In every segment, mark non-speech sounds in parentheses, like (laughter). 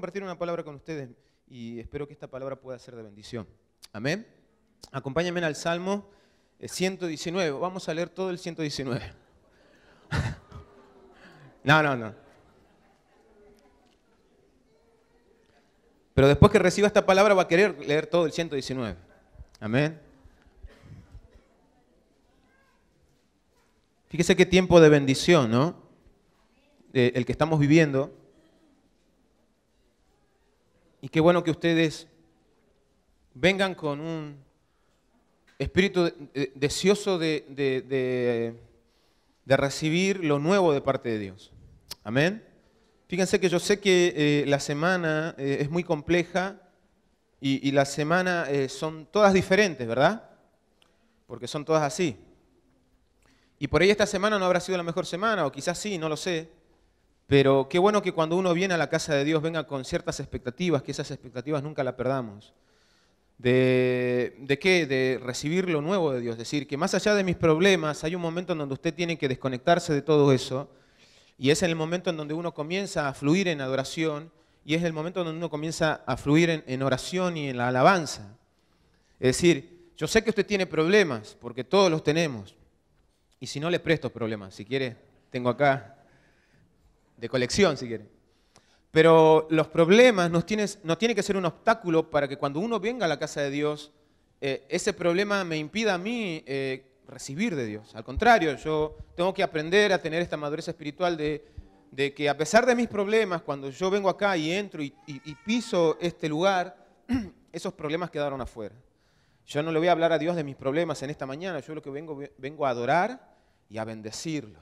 compartir una palabra con ustedes y espero que esta palabra pueda ser de bendición. Amén. Acompáñenme al Salmo 119. Eh, Vamos a leer todo el 119. (laughs) no, no, no. Pero después que reciba esta palabra va a querer leer todo el 119. Amén. Fíjese qué tiempo de bendición, ¿no? Eh, el que estamos viviendo. Y qué bueno que ustedes vengan con un espíritu deseoso de, de, recibir lo nuevo de parte de Dios. Amén. Fíjense que yo sé que eh, la semana eh, es muy compleja y, las la semana eh, son todas diferentes, ¿verdad? Porque son todas así. Y por ahí esta semana no habrá sido la mejor semana, o quizás sí, no lo sé. Pero qué bueno que cuando uno viene a la casa de Dios venga con ciertas expectativas, que esas expectativas nunca las perdamos. De, qué? De recibir lo nuevo de Dios. Es decir, que más allá de mis problemas, hay un momento en donde usted tiene que desconectarse de todo eso. Y es el momento en donde uno comienza a fluir en adoración. Y es el momento en donde uno comienza a fluir en oración y en la alabanza. Es decir, yo sé que usted tiene problemas, porque todos los tenemos. Y si no, le presto problemas. Si quiere, tengo acá de colección, si quieren. Pero los problemas nos tienes, no tienen que ser un obstáculo para que cuando uno venga a la casa de Dios, eh, ese problema me impida a mí eh, recibir de Dios. Al contrario, yo tengo que aprender a tener esta madurez espiritual de, que a pesar de mis problemas, cuando yo vengo acá y entro y, y piso este lugar, (clears throat) esos problemas quedaron afuera. Yo no le voy a hablar a Dios de mis problemas en esta mañana, yo lo que vengo, vengo a adorar y a bendecirlo.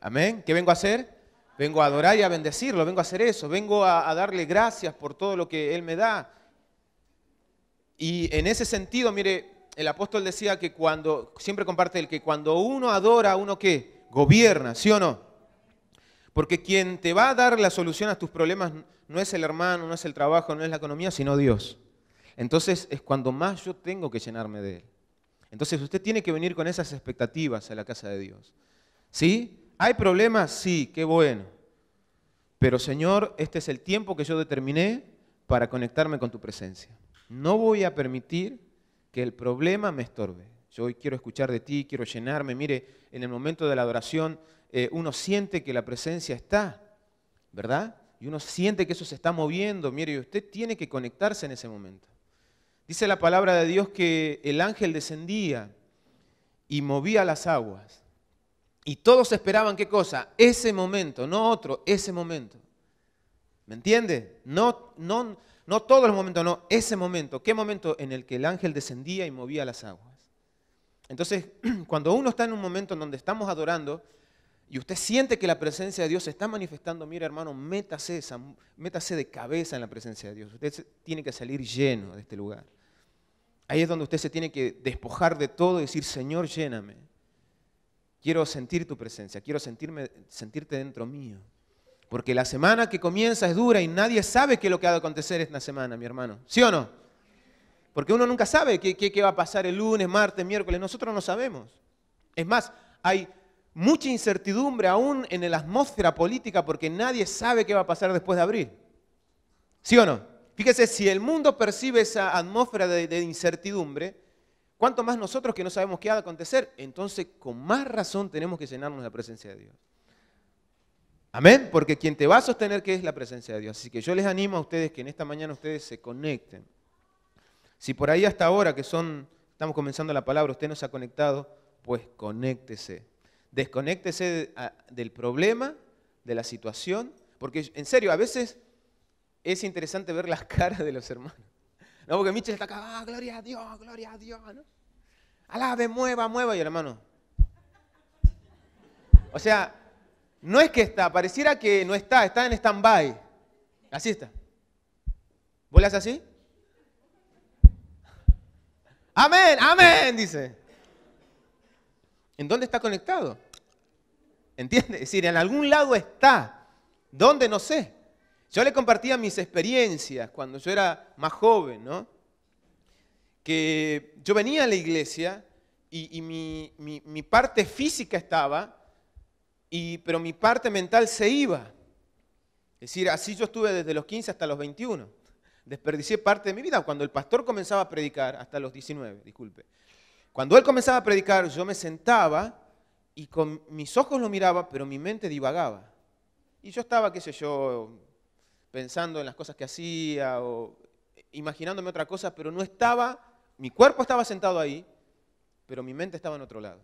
Amén. ¿Qué vengo a hacer? Vengo a adorar y a bendecirlo, vengo a hacer eso, vengo a, darle gracias por todo lo que Él me da. Y en ese sentido, mire, el apóstol decía que cuando, siempre comparte el que cuando uno adora, uno qué? Gobierna, ¿sí o no? Porque quien te va a dar la solución a tus problemas no es el hermano, no es el trabajo, no es la economía, sino Dios. Entonces es cuando más yo tengo que llenarme de Él. Entonces usted tiene que venir con esas expectativas a la casa de Dios. ¿Sí? ¿Hay problemas? Sí, qué bueno. Pero Señor, este es el tiempo que yo determiné para conectarme con tu presencia. No voy a permitir que el problema me estorbe. Yo hoy quiero escuchar de ti, quiero llenarme. Mire, en el momento de la adoración eh, uno siente que la presencia está, ¿verdad? Y uno siente que eso se está moviendo. Mire, y usted tiene que conectarse en ese momento. Dice la palabra de Dios que el ángel descendía y movía las aguas. Y todos esperaban qué cosa? Ese momento, no otro, ese momento. ¿Me entiende? No, no, no todos los momentos, no, ese momento. ¿Qué momento? En el que el ángel descendía y movía las aguas. Entonces, (clears throat) cuando uno está en un momento en donde estamos adorando y usted siente que la presencia de Dios se está manifestando, mira hermano, métase, métase de cabeza en la presencia de Dios. Usted tiene que salir lleno de este lugar. Ahí es donde usted se tiene que despojar de todo y decir, Señor, lléname. Quiero sentir tu presencia, quiero sentirte dentro mío. Porque la semana que comienza es dura y nadie sabe qué es lo que va a acontecer esta semana, mi hermano. ¿Sí o no? Porque uno nunca sabe qué, va a pasar el lunes, martes, miércoles. Nosotros no sabemos. Es más, hay mucha incertidumbre aún en la atmósfera política porque nadie sabe qué va a pasar después de abril. ¿Sí o no? Fíjese, si el mundo percibe esa atmósfera de incertidumbre, ¿Cuánto más nosotros que no sabemos qué ha de acontecer? Entonces, con más razón tenemos que llenarnos de la presencia de Dios. Amén, porque quien te va a sostener que es la presencia de Dios. Así que yo les animo a ustedes que en esta mañana ustedes se conecten. Si por ahí hasta ahora que son, estamos comenzando la palabra, usted no se ha conectado, pues conéctese. Desconéctese del problema, de la situación, porque en serio, a veces es interesante ver las (laughs) caras de los hermanos. No, porque Michel está acá, ah, gloria a Dios, gloria a Dios, ¿no? Alabe, mueva, mueva, y el hermano. O sea, no es que está, pareciera que no está, está en stand-by. Así está. ¿Vos así? Amén, amén, dice. ¿En dónde está conectado? ¿Entiendes? Es decir, en algún lado está. ¿Dónde? No sé. Yo le compartía mis experiencias cuando yo era más joven, ¿no? Que yo venía a la iglesia y, mi, parte física estaba, y, pero mi parte mental se iba. Es decir, así yo estuve desde los 15 hasta los 21. Desperdicié parte de mi vida. Cuando el pastor comenzaba a predicar, hasta los 19, disculpe. Cuando él comenzaba a predicar, yo me sentaba y con mis ojos lo miraba, pero mi mente divagaba. Y yo estaba, qué sé yo, pensando en las cosas que hacía o imaginándome otra cosa, pero no estaba, mi cuerpo estaba sentado ahí, pero mi mente estaba en otro lado.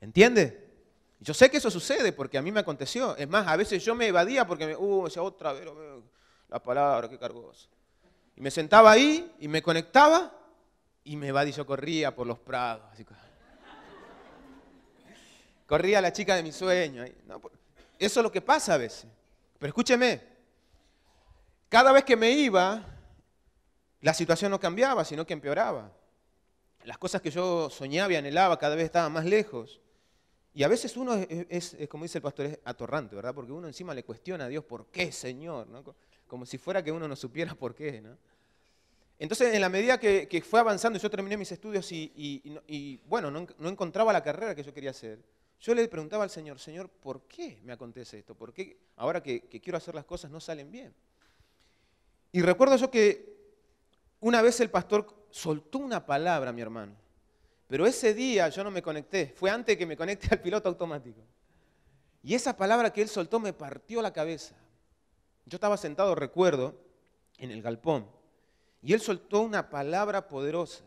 ¿Entiende? Yo sé que eso sucede porque a mí me aconteció. Es más, a veces yo me evadía porque me, uh, decía otra vez la palabra, qué cargoso. Y me sentaba ahí y me conectaba y me evadía, yo corría por los prados. Así (laughs) Corría la chica de mi sueño. Eso es lo que pasa a veces. Pero escúcheme, cada vez que me iba, la situación no cambiaba, sino que empeoraba. Las cosas que yo soñaba y anhelaba cada vez estaban más lejos. Y a veces uno es, como dice el pastor, es atorrante, ¿verdad? Porque uno encima le cuestiona a Dios, ¿por qué, Señor? Como si fuera que uno no supiera por qué, Entonces, en la medida que, fue avanzando, yo terminé mis estudios y, bueno, no, encontraba la carrera que yo quería hacer. Yo le preguntaba al Señor, Señor, ¿por qué me acontece esto? ¿Por qué ahora que quiero hacer las cosas no salen bien? Y recuerdo yo que una vez el pastor soltó una palabra, mi hermano, pero ese día yo no me conecté, fue antes que me conecté al piloto automático. Y esa palabra que él soltó me partió la cabeza. Yo estaba sentado, recuerdo, en el galpón, y él soltó una palabra poderosa.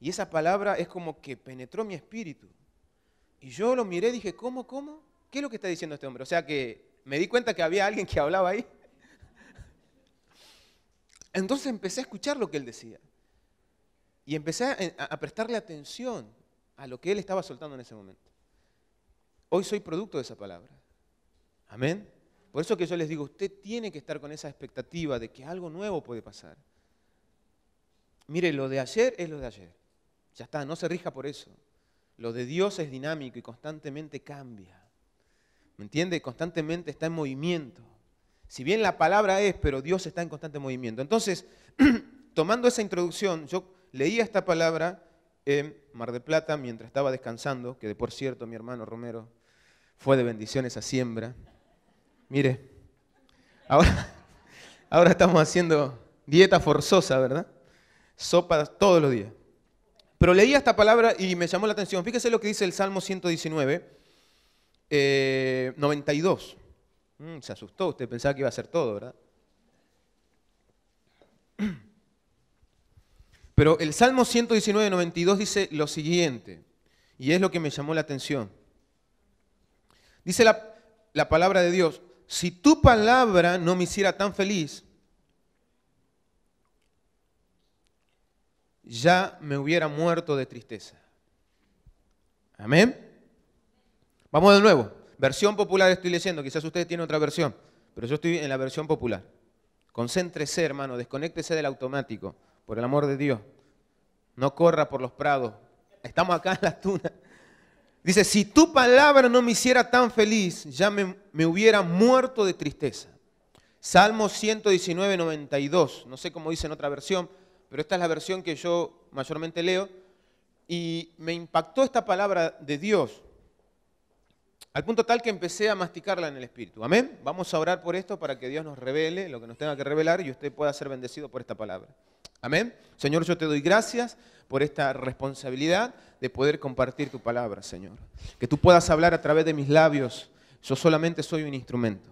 Y esa palabra es como que penetró mi espíritu. Y yo lo miré y dije, ¿cómo, cómo? ¿Qué es lo que está diciendo este hombre? O sea que me di cuenta que había alguien que hablaba ahí. Entonces empecé a escuchar lo que él decía. Y empecé a, prestarle atención a lo que él estaba soltando en ese momento. Hoy soy producto de esa palabra. Amén. Por eso que yo les digo, usted tiene que estar con esa expectativa de que algo nuevo puede pasar. Mire, lo de ayer es lo de ayer. Ya está, no se rija por eso. Lo de Dios es dinámico y constantemente cambia. ¿Me entiende? Constantemente está en movimiento. Si bien la palabra es, pero Dios está en constante movimiento. Entonces, (clears throat) tomando esa introducción, yo leía esta palabra en Mar de Plata mientras estaba descansando, que de por cierto mi hermano Romero fue de bendiciones a siembra. Mire, ahora, (laughs) estamos haciendo dieta forzosa, ¿verdad? Sopa todos los días. Pero leía esta palabra y me llamó la atención. Fíjese lo que dice el Salmo 119, 92. Mm, se asustó, usted pensaba que iba a ser todo, ¿verdad? (clears throat) Pero el Salmo 119, 92 dice lo siguiente, y es lo que me llamó la atención. Dice la palabra de Dios, si tu palabra no me hiciera tan feliz, ya me hubiera muerto de tristeza. Amén. Vamos de nuevo. Versión popular estoy leyendo, quizás ustedes tienen otra versión, pero yo estoy en la versión popular. Concéntrese, hermano, desconéctese del automático, por el amor de Dios. No corra por los prados. Estamos acá en la tunas. Dice, si tu palabra no me hiciera tan feliz, ya me, hubiera muerto de tristeza. Salmo 119, 92. No sé cómo dice en otra versión, pero esta es la versión que yo mayormente leo. Y me impactó esta palabra de Dios al punto tal que empecé a masticarla en el Espíritu. Amén. Vamos a orar por esto para que Dios nos revele lo que nos tenga que revelar y usted pueda ser bendecido por esta palabra. Amén. Señor, yo te doy gracias por esta responsabilidad de poder compartir tu palabra, Señor. Que tú puedas hablar a través de mis labios. Yo solamente soy un instrumento.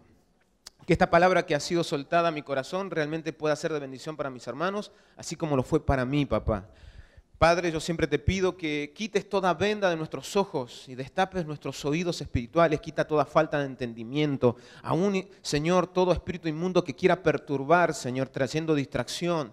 Que esta palabra que ha sido soltada a mi corazón realmente pueda ser de bendición para mis hermanos, así como lo fue para mí, papá. Padre, yo siempre te pido que quites toda venda de nuestros ojos y destapes nuestros oídos espirituales, quita toda falta de entendimiento, aún, Señor, todo espíritu inmundo que quiera perturbar, Señor, trayendo distracción.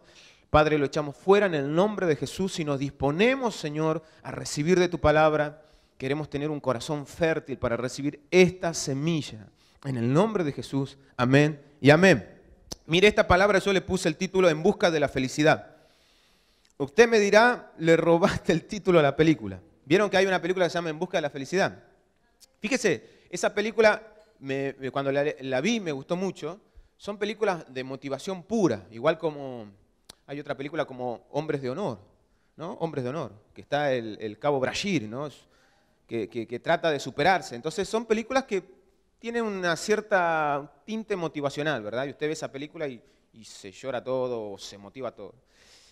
Padre, lo echamos fuera en el nombre de Jesús y nos disponemos, Señor, a recibir de tu palabra. Queremos tener un corazón fértil para recibir esta semilla. En el nombre de Jesús, amén y amén. Mire, esta palabra yo le puse el título En busca de la felicidad. Usted me dirá, le robaste el título a la película. Vieron que hay una película que se llama En Busca de la Felicidad. Fíjese, esa película, cuando la, vi, me gustó mucho. Son películas de motivación pura, igual como hay otra película como Hombres de Honor, ¿no? Hombres de Honor, que está el, el cabo Brashir, ¿no? Que, trata de superarse. Entonces son películas que tienen una cierta tinte motivacional, ¿verdad? Y usted ve esa película y, se llora todo, se motiva todo.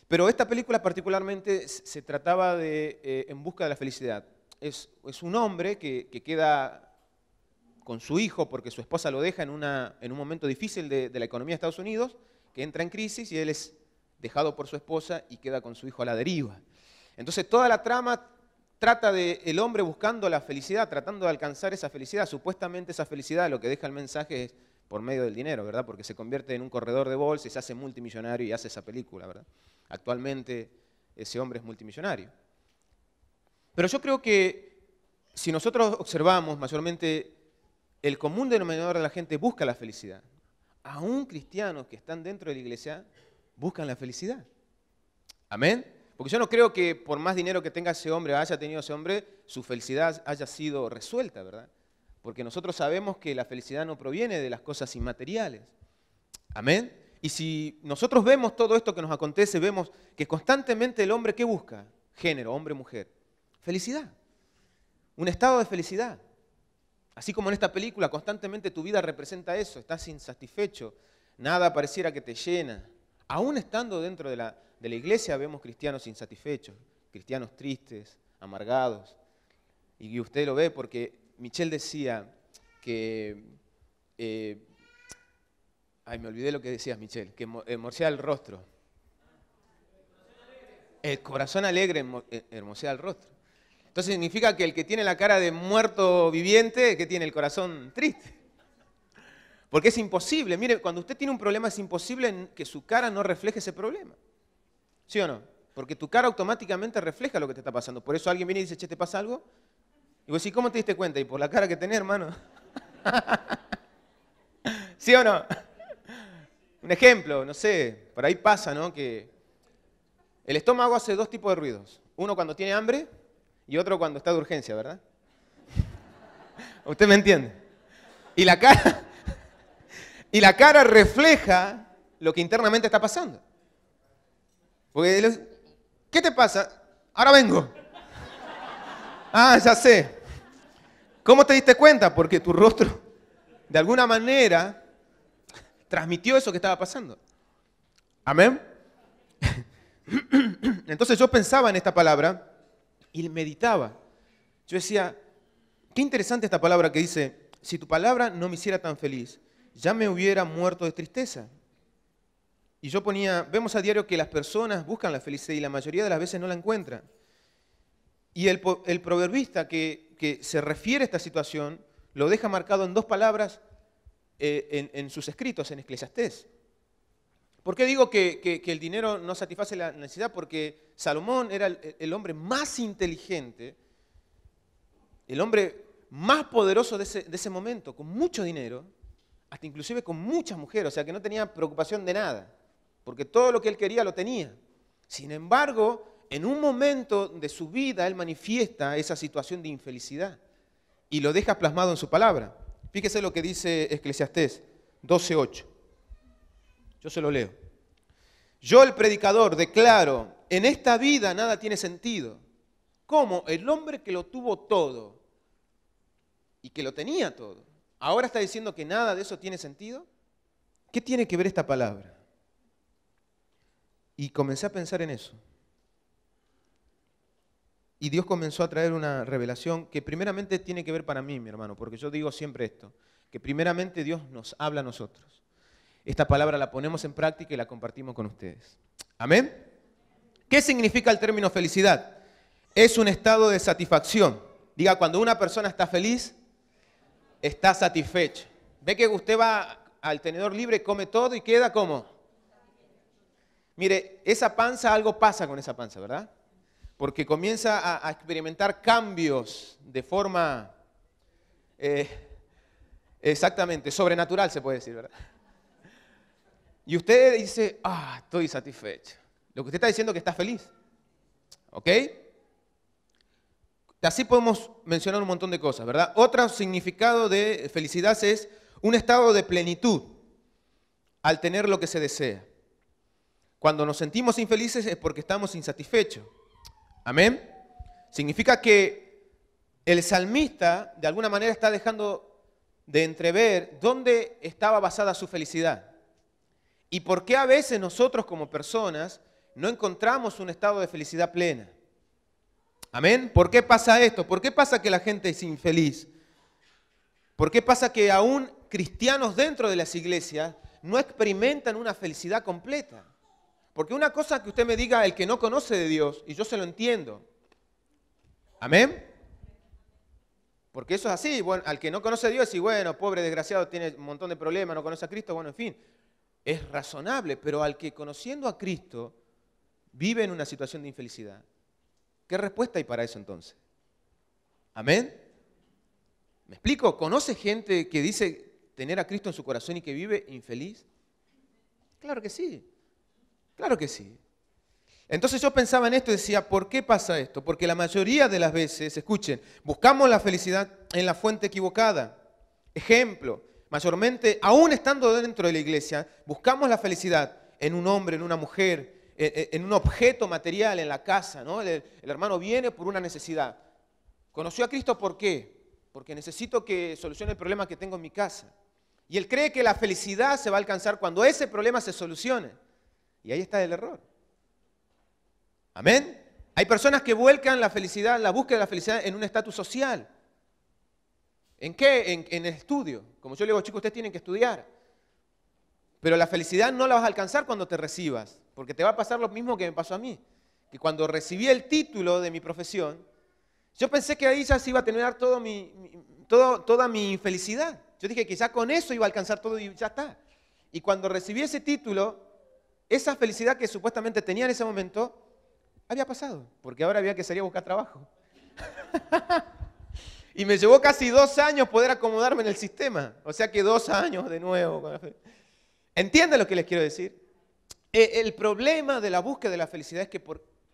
Pero esta película particularmente se trataba de eh, En busca de la felicidad. Es, un hombre que, queda con su hijo porque su esposa lo deja en, un momento difícil de, la economía de Estados Unidos, que entra en crisis y él es dejado por su esposa y queda con su hijo a la deriva. Entonces toda la trama trata de el hombre buscando la felicidad, tratando de alcanzar esa felicidad. Supuestamente esa felicidad lo que deja el mensaje es por medio del dinero, ¿verdad? Porque se convierte en un corredor de bolsa se hace multimillonario y hace esa película, ¿verdad? Actualmente ese hombre es multimillonario. Pero yo creo que si nosotros observamos mayormente, el común denominador de la gente busca la felicidad. Aún cristianos que están dentro de la iglesia buscan la felicidad. Amén. Porque yo no creo que por más dinero que tenga ese hombre o haya tenido ese hombre, su felicidad haya sido resuelta, ¿verdad? Porque nosotros sabemos que la felicidad no proviene de las cosas inmateriales. Amén. Y si nosotros vemos todo esto que nos acontece, vemos que constantemente el hombre ¿qué busca, género, hombre, mujer, felicidad, un estado de felicidad. Así como en esta película constantemente tu vida representa eso, estás insatisfecho, nada pareciera que te llena. Aún estando dentro de la, iglesia vemos cristianos insatisfechos, cristianos tristes, amargados. Y usted lo ve porque Michelle decía que eh, Ay, me olvidé lo que decías, Michelle, que hermosea eh, el rostro. El corazón alegre eh, hermosea el rostro. Entonces significa que el que tiene la cara de muerto viviente, que tiene el corazón triste. Porque es imposible. Mire, cuando usted tiene un problema es imposible que su cara no refleje ese problema. ¿Sí o no? Porque tu cara automáticamente refleja lo que te está pasando. Por eso alguien viene y dice, che, ¿te pasa algo? Y vos decís, ¿cómo te diste cuenta? Y por la cara que tenés, hermano. (laughs) ¿Sí o no? Un ejemplo, no sé, por ahí pasa, ¿no? Que el estómago hace dos tipos de ruidos. Uno cuando tiene hambre y otro cuando está de urgencia, ¿verdad? (laughs) Usted me entiende. Y la cara, (laughs) y la cara refleja lo que internamente está pasando. Porque ¿Qué te pasa? Ahora vengo. (laughs) Ah, ya sé. ¿Cómo te diste cuenta? Porque tu rostro, de alguna manera, transmitió eso que estaba pasando. Amén. (clears throat) Entonces yo pensaba en esta palabra y meditaba. Yo decía, qué interesante esta palabra que dice, si tu palabra no me hiciera tan feliz, ya me hubiera muerto de tristeza. Y yo ponía, vemos a diario que las personas buscan la felicidad y la mayoría de las veces no la encuentran. Y el, proverbista que, que se refiere a esta situación lo deja marcado en dos palabras eh, en, sus escritos, en Eclesiastés. ¿Por qué digo que, el dinero no satisface la necesidad? Porque Salomón era el, hombre más inteligente, el hombre más poderoso de ese, de ese momento, con mucho dinero, hasta inclusive con muchas mujeres, o sea que no tenía preocupación de nada, porque todo lo que él quería lo tenía. Sin embargo, en un momento de su vida él manifiesta esa situación de infelicidad y lo deja plasmado en su palabra. Fíjese lo que dice Eclesiastés 12.8. Yo se lo leo. Yo el predicador declaro, en esta vida nada tiene sentido. Como el hombre que lo tuvo todo y que lo tenía todo, ahora está diciendo que nada de eso tiene sentido. ¿Qué tiene que ver esta palabra? Y comencé a pensar en eso. Y Dios comenzó a traer una revelación que primeramente tiene que ver para mí, mi hermano, porque yo digo siempre esto, que primeramente Dios nos habla a nosotros. Esta palabra la ponemos en práctica y la compartimos con ustedes. Amén. ¿Qué significa el término felicidad? Es un estado de satisfacción. Diga, cuando una persona está feliz, está satisfecha. Ve que usted va al tenedor libre, come todo y queda como. Mire, esa panza, algo pasa con esa panza, ¿verdad? porque comienza a, experimentar cambios de forma eh, exactamente sobrenatural, se puede decir, ¿verdad? Y usted dice, ah, estoy satisfecho. Lo que usted está diciendo es que está feliz. ¿Ok? Así podemos mencionar un montón de cosas, ¿verdad? Otro significado de felicidad es un estado de plenitud al tener lo que se desea. Cuando nos sentimos infelices es porque estamos insatisfechos. Amén. Significa que el salmista de alguna manera está dejando de entrever dónde estaba basada su felicidad. Y por qué a veces nosotros como personas no encontramos un estado de felicidad plena. Amén. ¿Por qué pasa esto? ¿Por qué pasa que la gente es infeliz? ¿Por qué pasa que aún cristianos dentro de las iglesias no experimentan una felicidad completa? Porque una cosa que usted me diga, el que no conoce de Dios, y yo se lo entiendo. Amén. Porque eso es así. Bueno, al que no conoce a Dios, y bueno, pobre desgraciado, tiene un montón de problemas, no conoce a Cristo, bueno, en fin. Es razonable, pero al que conociendo a Cristo vive en una situación de infelicidad, ¿qué respuesta hay para eso entonces? Amén. ¿Me explico? ¿Conoce gente que dice tener a Cristo en su corazón y que vive infeliz? Claro que sí. Claro que sí. Entonces yo pensaba en esto y decía, ¿por qué pasa esto? Porque la mayoría de las veces, escuchen, buscamos la felicidad en la fuente equivocada. Ejemplo, mayormente, aún estando dentro de la iglesia, buscamos la felicidad en un hombre, en una mujer, en un objeto material, en la casa. ¿no? El, el hermano viene por una necesidad. Conoció a Cristo por qué? Porque necesito que solucione el problema que tengo en mi casa. Y él cree que la felicidad se va a alcanzar cuando ese problema se solucione. Y ahí está el error. Amén. Hay personas que vuelcan la felicidad, la búsqueda de la felicidad en un estatus social. ¿En qué? En, el estudio. Como yo le digo, chicos, ustedes tienen que estudiar. Pero la felicidad no la vas a alcanzar cuando te recibas, porque te va a pasar lo mismo que me pasó a mí. Que cuando recibí el título de mi profesión, yo pensé que ahí ya se iba a tener mi, toda mi felicidad. Yo dije que ya con eso iba a alcanzar todo y ya está. Y cuando recibí ese título, esa felicidad que supuestamente tenía en ese momento había pasado, porque ahora había que salir a buscar trabajo. (laughs) y me llevó casi dos años poder acomodarme en el sistema. O sea que dos años de nuevo. ¿Entienden lo que les quiero decir? Eh, el problema de la búsqueda de la felicidad es que,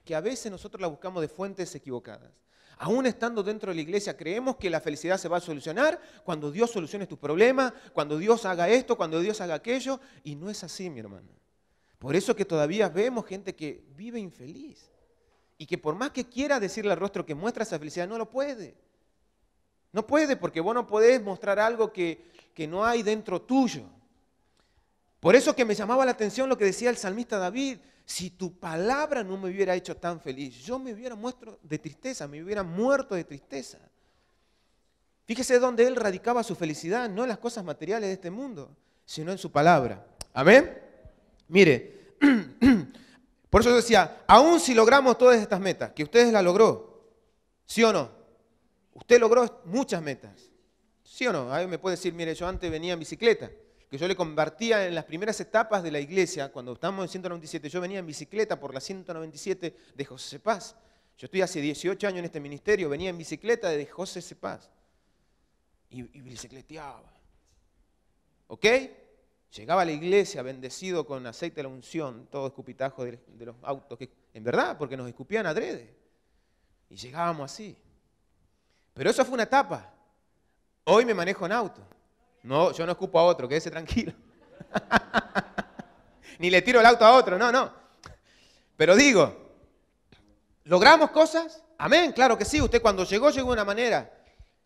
que a veces nosotros la buscamos de fuentes equivocadas. Aún estando dentro de la iglesia, creemos que la felicidad se va a solucionar cuando Dios solucione tus problemas, cuando Dios haga esto, cuando Dios haga aquello, y no es así, mi hermano. Por eso que todavía vemos gente que vive infeliz y que por más que quiera decirle al rostro que muestra esa felicidad, no lo puede. No puede porque vos no podés mostrar algo que, que no hay dentro tuyo. Por eso que me llamaba la atención lo que decía el salmista David, si tu palabra no me hubiera hecho tan feliz, yo me hubiera muerto de tristeza, me hubiera muerto de tristeza. Fíjese dónde él radicaba su felicidad, no en las cosas materiales de este mundo, sino en su palabra. Amén. Mire, (clears throat) por eso yo decía, aún si logramos todas estas metas, que ustedes las logró, ¿sí o no? Usted logró muchas metas, ¿sí o no? A me puede decir, mire, yo antes venía en bicicleta, que yo le convertía en las primeras etapas de la iglesia, cuando estábamos en 197, yo venía en bicicleta por la 197 de José Paz. Yo estoy hace 18 años en este ministerio, venía en bicicleta de José Paz y, y bicicleteaba. ¿Ok? llegaba a la iglesia bendecido con aceite de la unción, todo escupitajo de, los autos, que, en verdad, porque nos escupían adrede. Y llegábamos así. Pero eso fue una etapa. Hoy me manejo en auto. No, yo no escupo a otro, quédese tranquilo. (laughs) Ni le tiro el auto a otro, no, no. Pero digo, ¿logramos cosas? Amén, claro que sí. Usted cuando llegó, llegó de una manera.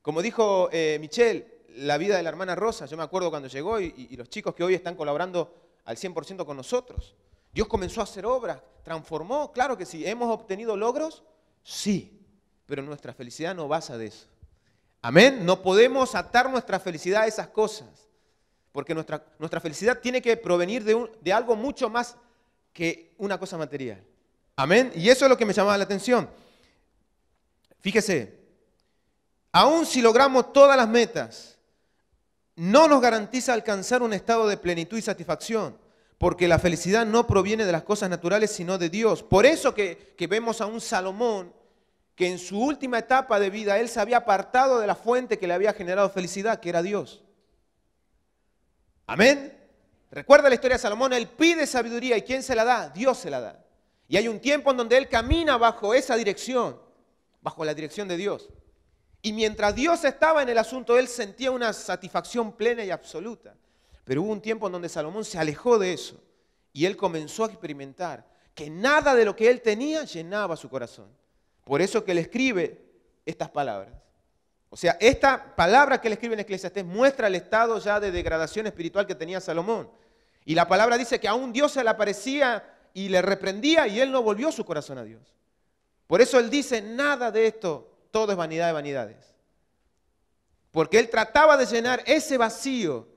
Como dijo eh, Michelle, la vida de la hermana Rosa. Yo me acuerdo cuando llegó y, los chicos que hoy están colaborando al 100% con nosotros. Dios comenzó a hacer obras, transformó, claro que sí. ¿Hemos obtenido logros? Sí, pero nuestra felicidad no basa de eso. Amén, no podemos atar nuestra felicidad a esas cosas, porque nuestra, nuestra felicidad tiene que provenir de, de algo mucho más que una cosa material. Amén, y eso es lo que me llamaba la atención. Fíjese, aún si logramos todas las metas, no nos garantiza alcanzar un estado de plenitud y satisfacción, porque la felicidad no proviene de las cosas naturales, sino de Dios. Por eso que, vemos a un Salomón que en su última etapa de vida él se había apartado de la fuente que le había generado felicidad, que era Dios. Amén. Recuerda la historia de Salomón, él pide sabiduría y ¿quién se la da? Dios se la da. Y hay un tiempo en donde él camina bajo esa dirección, bajo la dirección de Dios. Y mientras Dios estaba en el asunto, él sentía una satisfacción plena y absoluta. Pero hubo un tiempo en donde Salomón se alejó de eso y él comenzó a experimentar que nada de lo que él tenía llenaba su corazón. Por eso que él escribe estas palabras. O sea, esta palabra que él escribe en Eclesiastés muestra el estado ya de degradación espiritual que tenía Salomón. Y la palabra dice que aún Dios se le aparecía y le reprendía y él no volvió su corazón a Dios. Por eso él dice, nada de esto todo es vanidad de vanidades. Porque él trataba de llenar ese vacío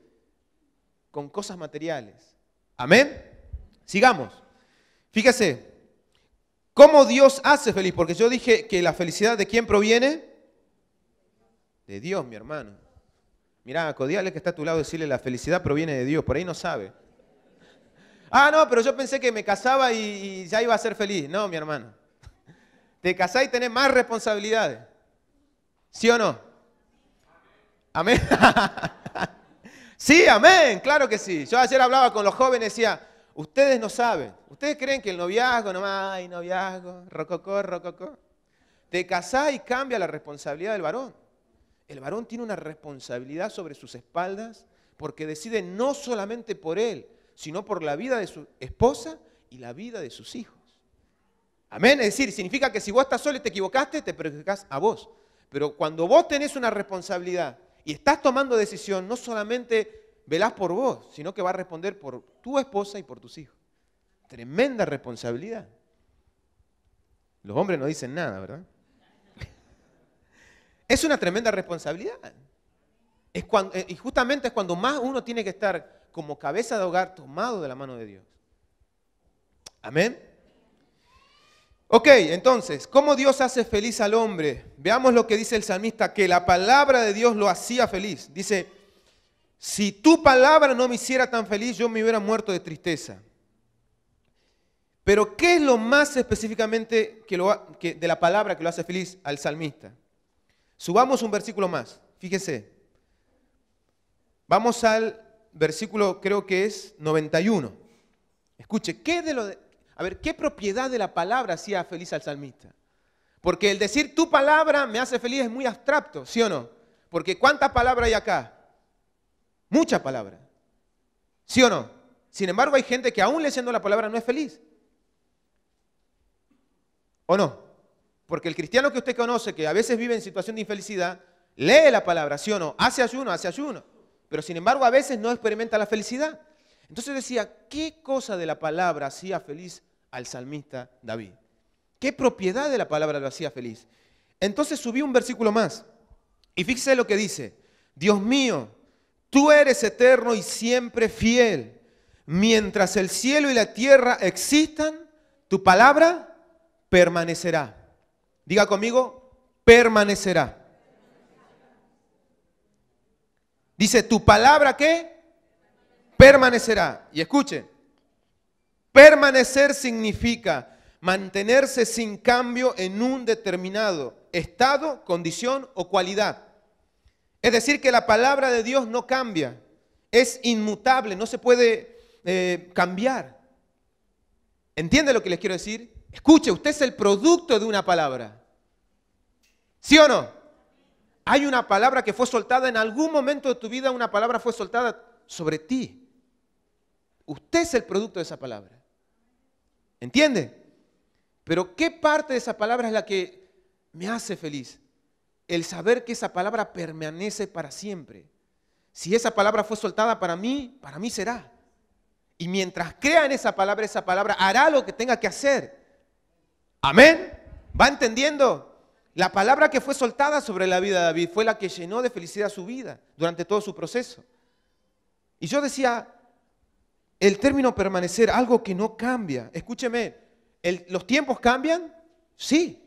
con cosas materiales. Amén. Sigamos. Fíjese, ¿cómo Dios hace feliz? Porque yo dije que la felicidad de quién proviene? De Dios, mi hermano. Mirá, acodíale que está a tu lado decirle la felicidad proviene de Dios, por ahí no sabe. Ah, no, pero yo pensé que me casaba y ya iba a ser feliz. No, mi hermano. Te casás y tenés más responsabilidades. ¿Sí o no? Amén. (laughs) sí, amén, claro que sí. Yo ayer hablaba con los jóvenes y decía, ustedes no saben, ustedes creen que el noviazgo no ay, noviazgo, rococó, rococó. Te casás y cambia la responsabilidad del varón. El varón tiene una responsabilidad sobre sus espaldas porque decide no solamente por él, sino por la vida de su esposa y la vida de sus hijos. Amén. Es decir, significa que si vos estás solo y te equivocaste, te perjudicas a vos. Pero cuando vos tenés una responsabilidad y estás tomando decisión, no solamente velás por vos, sino que vas a responder por tu esposa y por tus hijos. Tremenda responsabilidad. Los hombres no dicen nada, ¿verdad? (laughs) Es una tremenda responsabilidad. Es cuando, eh, y justamente es cuando más uno tiene que estar como cabeza de hogar tomado de la mano de Dios. Amén. Ok, entonces, ¿cómo Dios hace feliz al hombre? Veamos lo que dice el salmista, que la palabra de Dios lo hacía feliz. Dice, si tu palabra no me hiciera tan feliz, yo me hubiera muerto de tristeza. Pero ¿qué es lo más específicamente que de la palabra que lo hace feliz al salmista? Subamos un versículo más, fíjese. Vamos al versículo, creo que es 91. Escuche, ¿qué de lo de, a ver, ¿qué propiedad de la palabra hacía feliz al salmista? Porque el decir tu palabra me hace feliz es muy abstracto, ¿sí o no? Porque ¿cuántas palabras hay acá? Mucha palabra, ¿Sí o no? Sin embargo, hay gente que aún leyendo la palabra no es feliz. ¿O no? Porque el cristiano que usted conoce, que a veces vive en situación de infelicidad, lee la palabra, ¿sí o no? Hace ayuno, hace ayuno. Pero sin embargo, a veces no experimenta la felicidad. Entonces decía, ¿qué cosa de la palabra hacía feliz al salmista David. Qué propiedad de la palabra lo hacía feliz. Entonces subí un versículo más. Y fíjese lo que dice. Dios mío, tú eres eterno y siempre fiel. Mientras el cielo y la tierra existan, tu palabra permanecerá. Diga conmigo, permanecerá. Dice, tu palabra qué? Permanecerá. Y escuchen, Permanecer significa mantenerse sin cambio en un determinado estado, condición o cualidad. Es decir, que la palabra de Dios no cambia, es inmutable, no se puede eh, cambiar. ¿Entiende lo que les quiero decir? Escuche, usted es el producto de una palabra. ¿Sí o no? Hay una palabra que fue soltada en algún momento de tu vida, una palabra fue soltada sobre ti. Usted es el producto de esa palabra. ¿Entiende? Pero ¿qué parte de esa palabra es la que me hace feliz? El saber que esa palabra permanece para siempre. Si esa palabra fue soltada para mí, para mí será. Y mientras crea en esa palabra, esa palabra hará lo que tenga que hacer. Amén. ¿Va entendiendo? La palabra que fue soltada sobre la vida de David fue la que llenó de felicidad su vida durante todo su proceso. Y yo decía, el término permanecer, algo que no cambia. Escúcheme, ¿los tiempos cambian? Sí.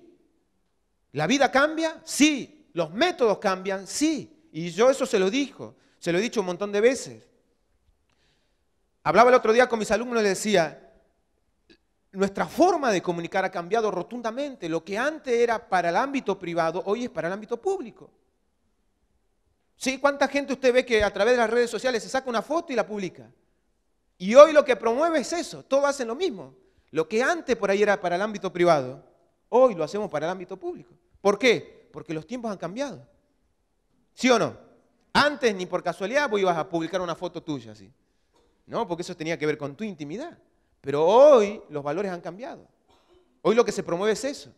¿La vida cambia? Sí. ¿Los métodos cambian? Sí. Y yo eso se lo dijo, se lo he dicho un montón de veces. Hablaba el otro día con mis alumnos y les decía, nuestra forma de comunicar ha cambiado rotundamente. Lo que antes era para el ámbito privado, hoy es para el ámbito público. ¿Sí? ¿Cuánta gente usted ve que a través de las redes sociales se saca una foto y la publica? Y hoy lo que promueve es eso, todos hacen lo mismo. Lo que antes por ahí era para el ámbito privado, hoy lo hacemos para el ámbito público. ¿Por qué? Porque los tiempos han cambiado. ¿Sí o no? Antes ni por casualidad vos ibas a publicar una foto tuya así. No, porque eso tenía que ver con tu intimidad. Pero hoy los valores han cambiado. Hoy lo que se promueve es eso.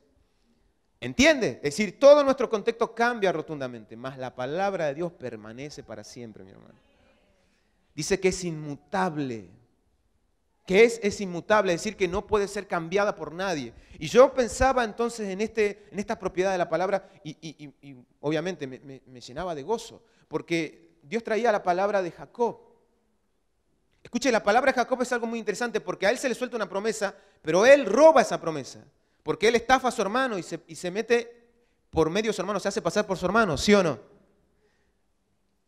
¿Entiendes? Es decir, todo nuestro contexto cambia rotundamente, mas la palabra de Dios permanece para siempre, mi hermano dice que es inmutable. Que es, es inmutable, es decir, que no puede ser cambiada por nadie. Y yo pensaba entonces en, este, en esta propiedad de la palabra y, obviamente me, llenaba de gozo, porque Dios traía la palabra de Jacob. Escuche, la palabra de Jacob es algo muy interesante porque a él se le suelta una promesa, pero él roba esa promesa, porque él estafa a su hermano y se, y se mete por medio de su hermano, se hace pasar por su hermano, ¿sí o no?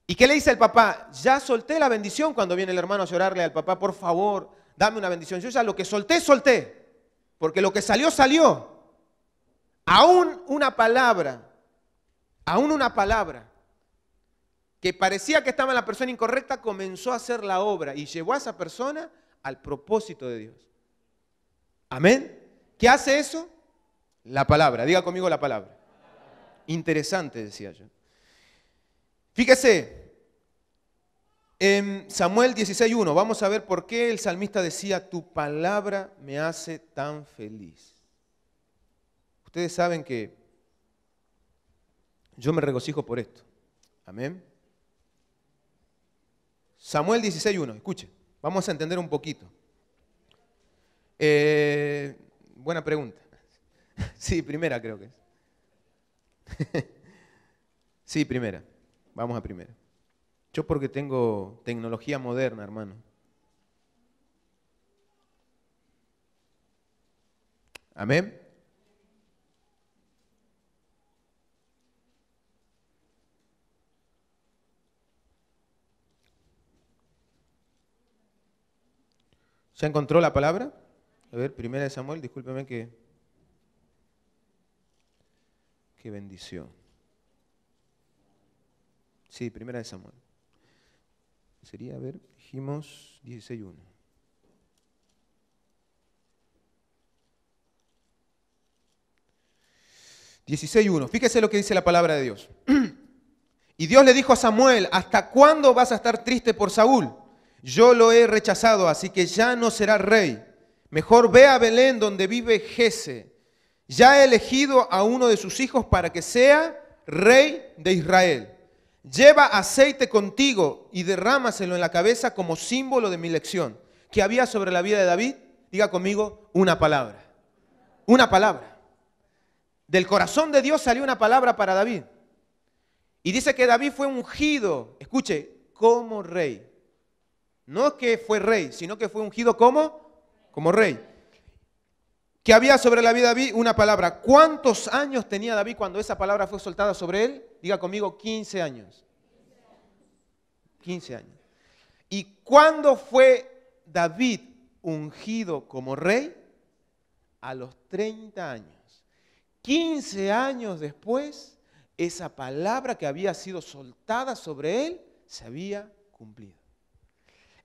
¿Y qué le dice el papá? Ya solté la bendición cuando viene el hermano a llorarle al papá, por favor, dame una bendición. Yo ya lo que solté, solté. Porque lo que salió, salió. Aún una palabra, aún una palabra que parecía que estaba en la persona incorrecta, comenzó a hacer la obra y llevó a esa persona al propósito de Dios. Amén. ¿Qué hace eso? La palabra. Diga conmigo la palabra. Interesante, decía yo. Fíjese, en Samuel 16.1, vamos a ver por qué el salmista decía, tu palabra me hace tan feliz. Ustedes saben que yo me regocijo por esto. Amén. Samuel 16.1, escuche, vamos a entender un poquito. Eh, buena pregunta. (laughs) Sí, primera creo que es. (laughs) sí, primera. Vamos a primero. Yo porque tengo tecnología moderna, hermano. Amén. ¿Se encontró la palabra? A ver, primera de Samuel, discúlpeme que... Qué bendición. Sí, primera de Samuel. Sería, a ver, dijimos 16.1. 16.1, Fíjese lo que dice la palabra de Dios. (clears throat) Y Dios le dijo a Samuel, ¿hasta cuándo vas a estar triste por Saúl? Yo lo he rechazado, así que ya no será rey. Mejor ve a Belén donde vive Jesse. Ya he elegido a uno de sus hijos para que sea rey de Israel. Lleva aceite contigo y derrámaselo en la cabeza como símbolo de mi lección que había sobre la vida de David. Diga conmigo una palabra. Una palabra. Del corazón de Dios salió una palabra para David. Y dice que David fue ungido, escuche, como rey. No que fue rey, sino que fue ungido como como rey. Que había sobre la vida de David una palabra. ¿Cuántos años tenía David cuando esa palabra fue soltada sobre él? Diga conmigo, 15 años. 15 años. ¿Y cuándo fue David ungido como rey? A los 30 años. 15 años después, esa palabra que había sido soltada sobre él se había cumplido.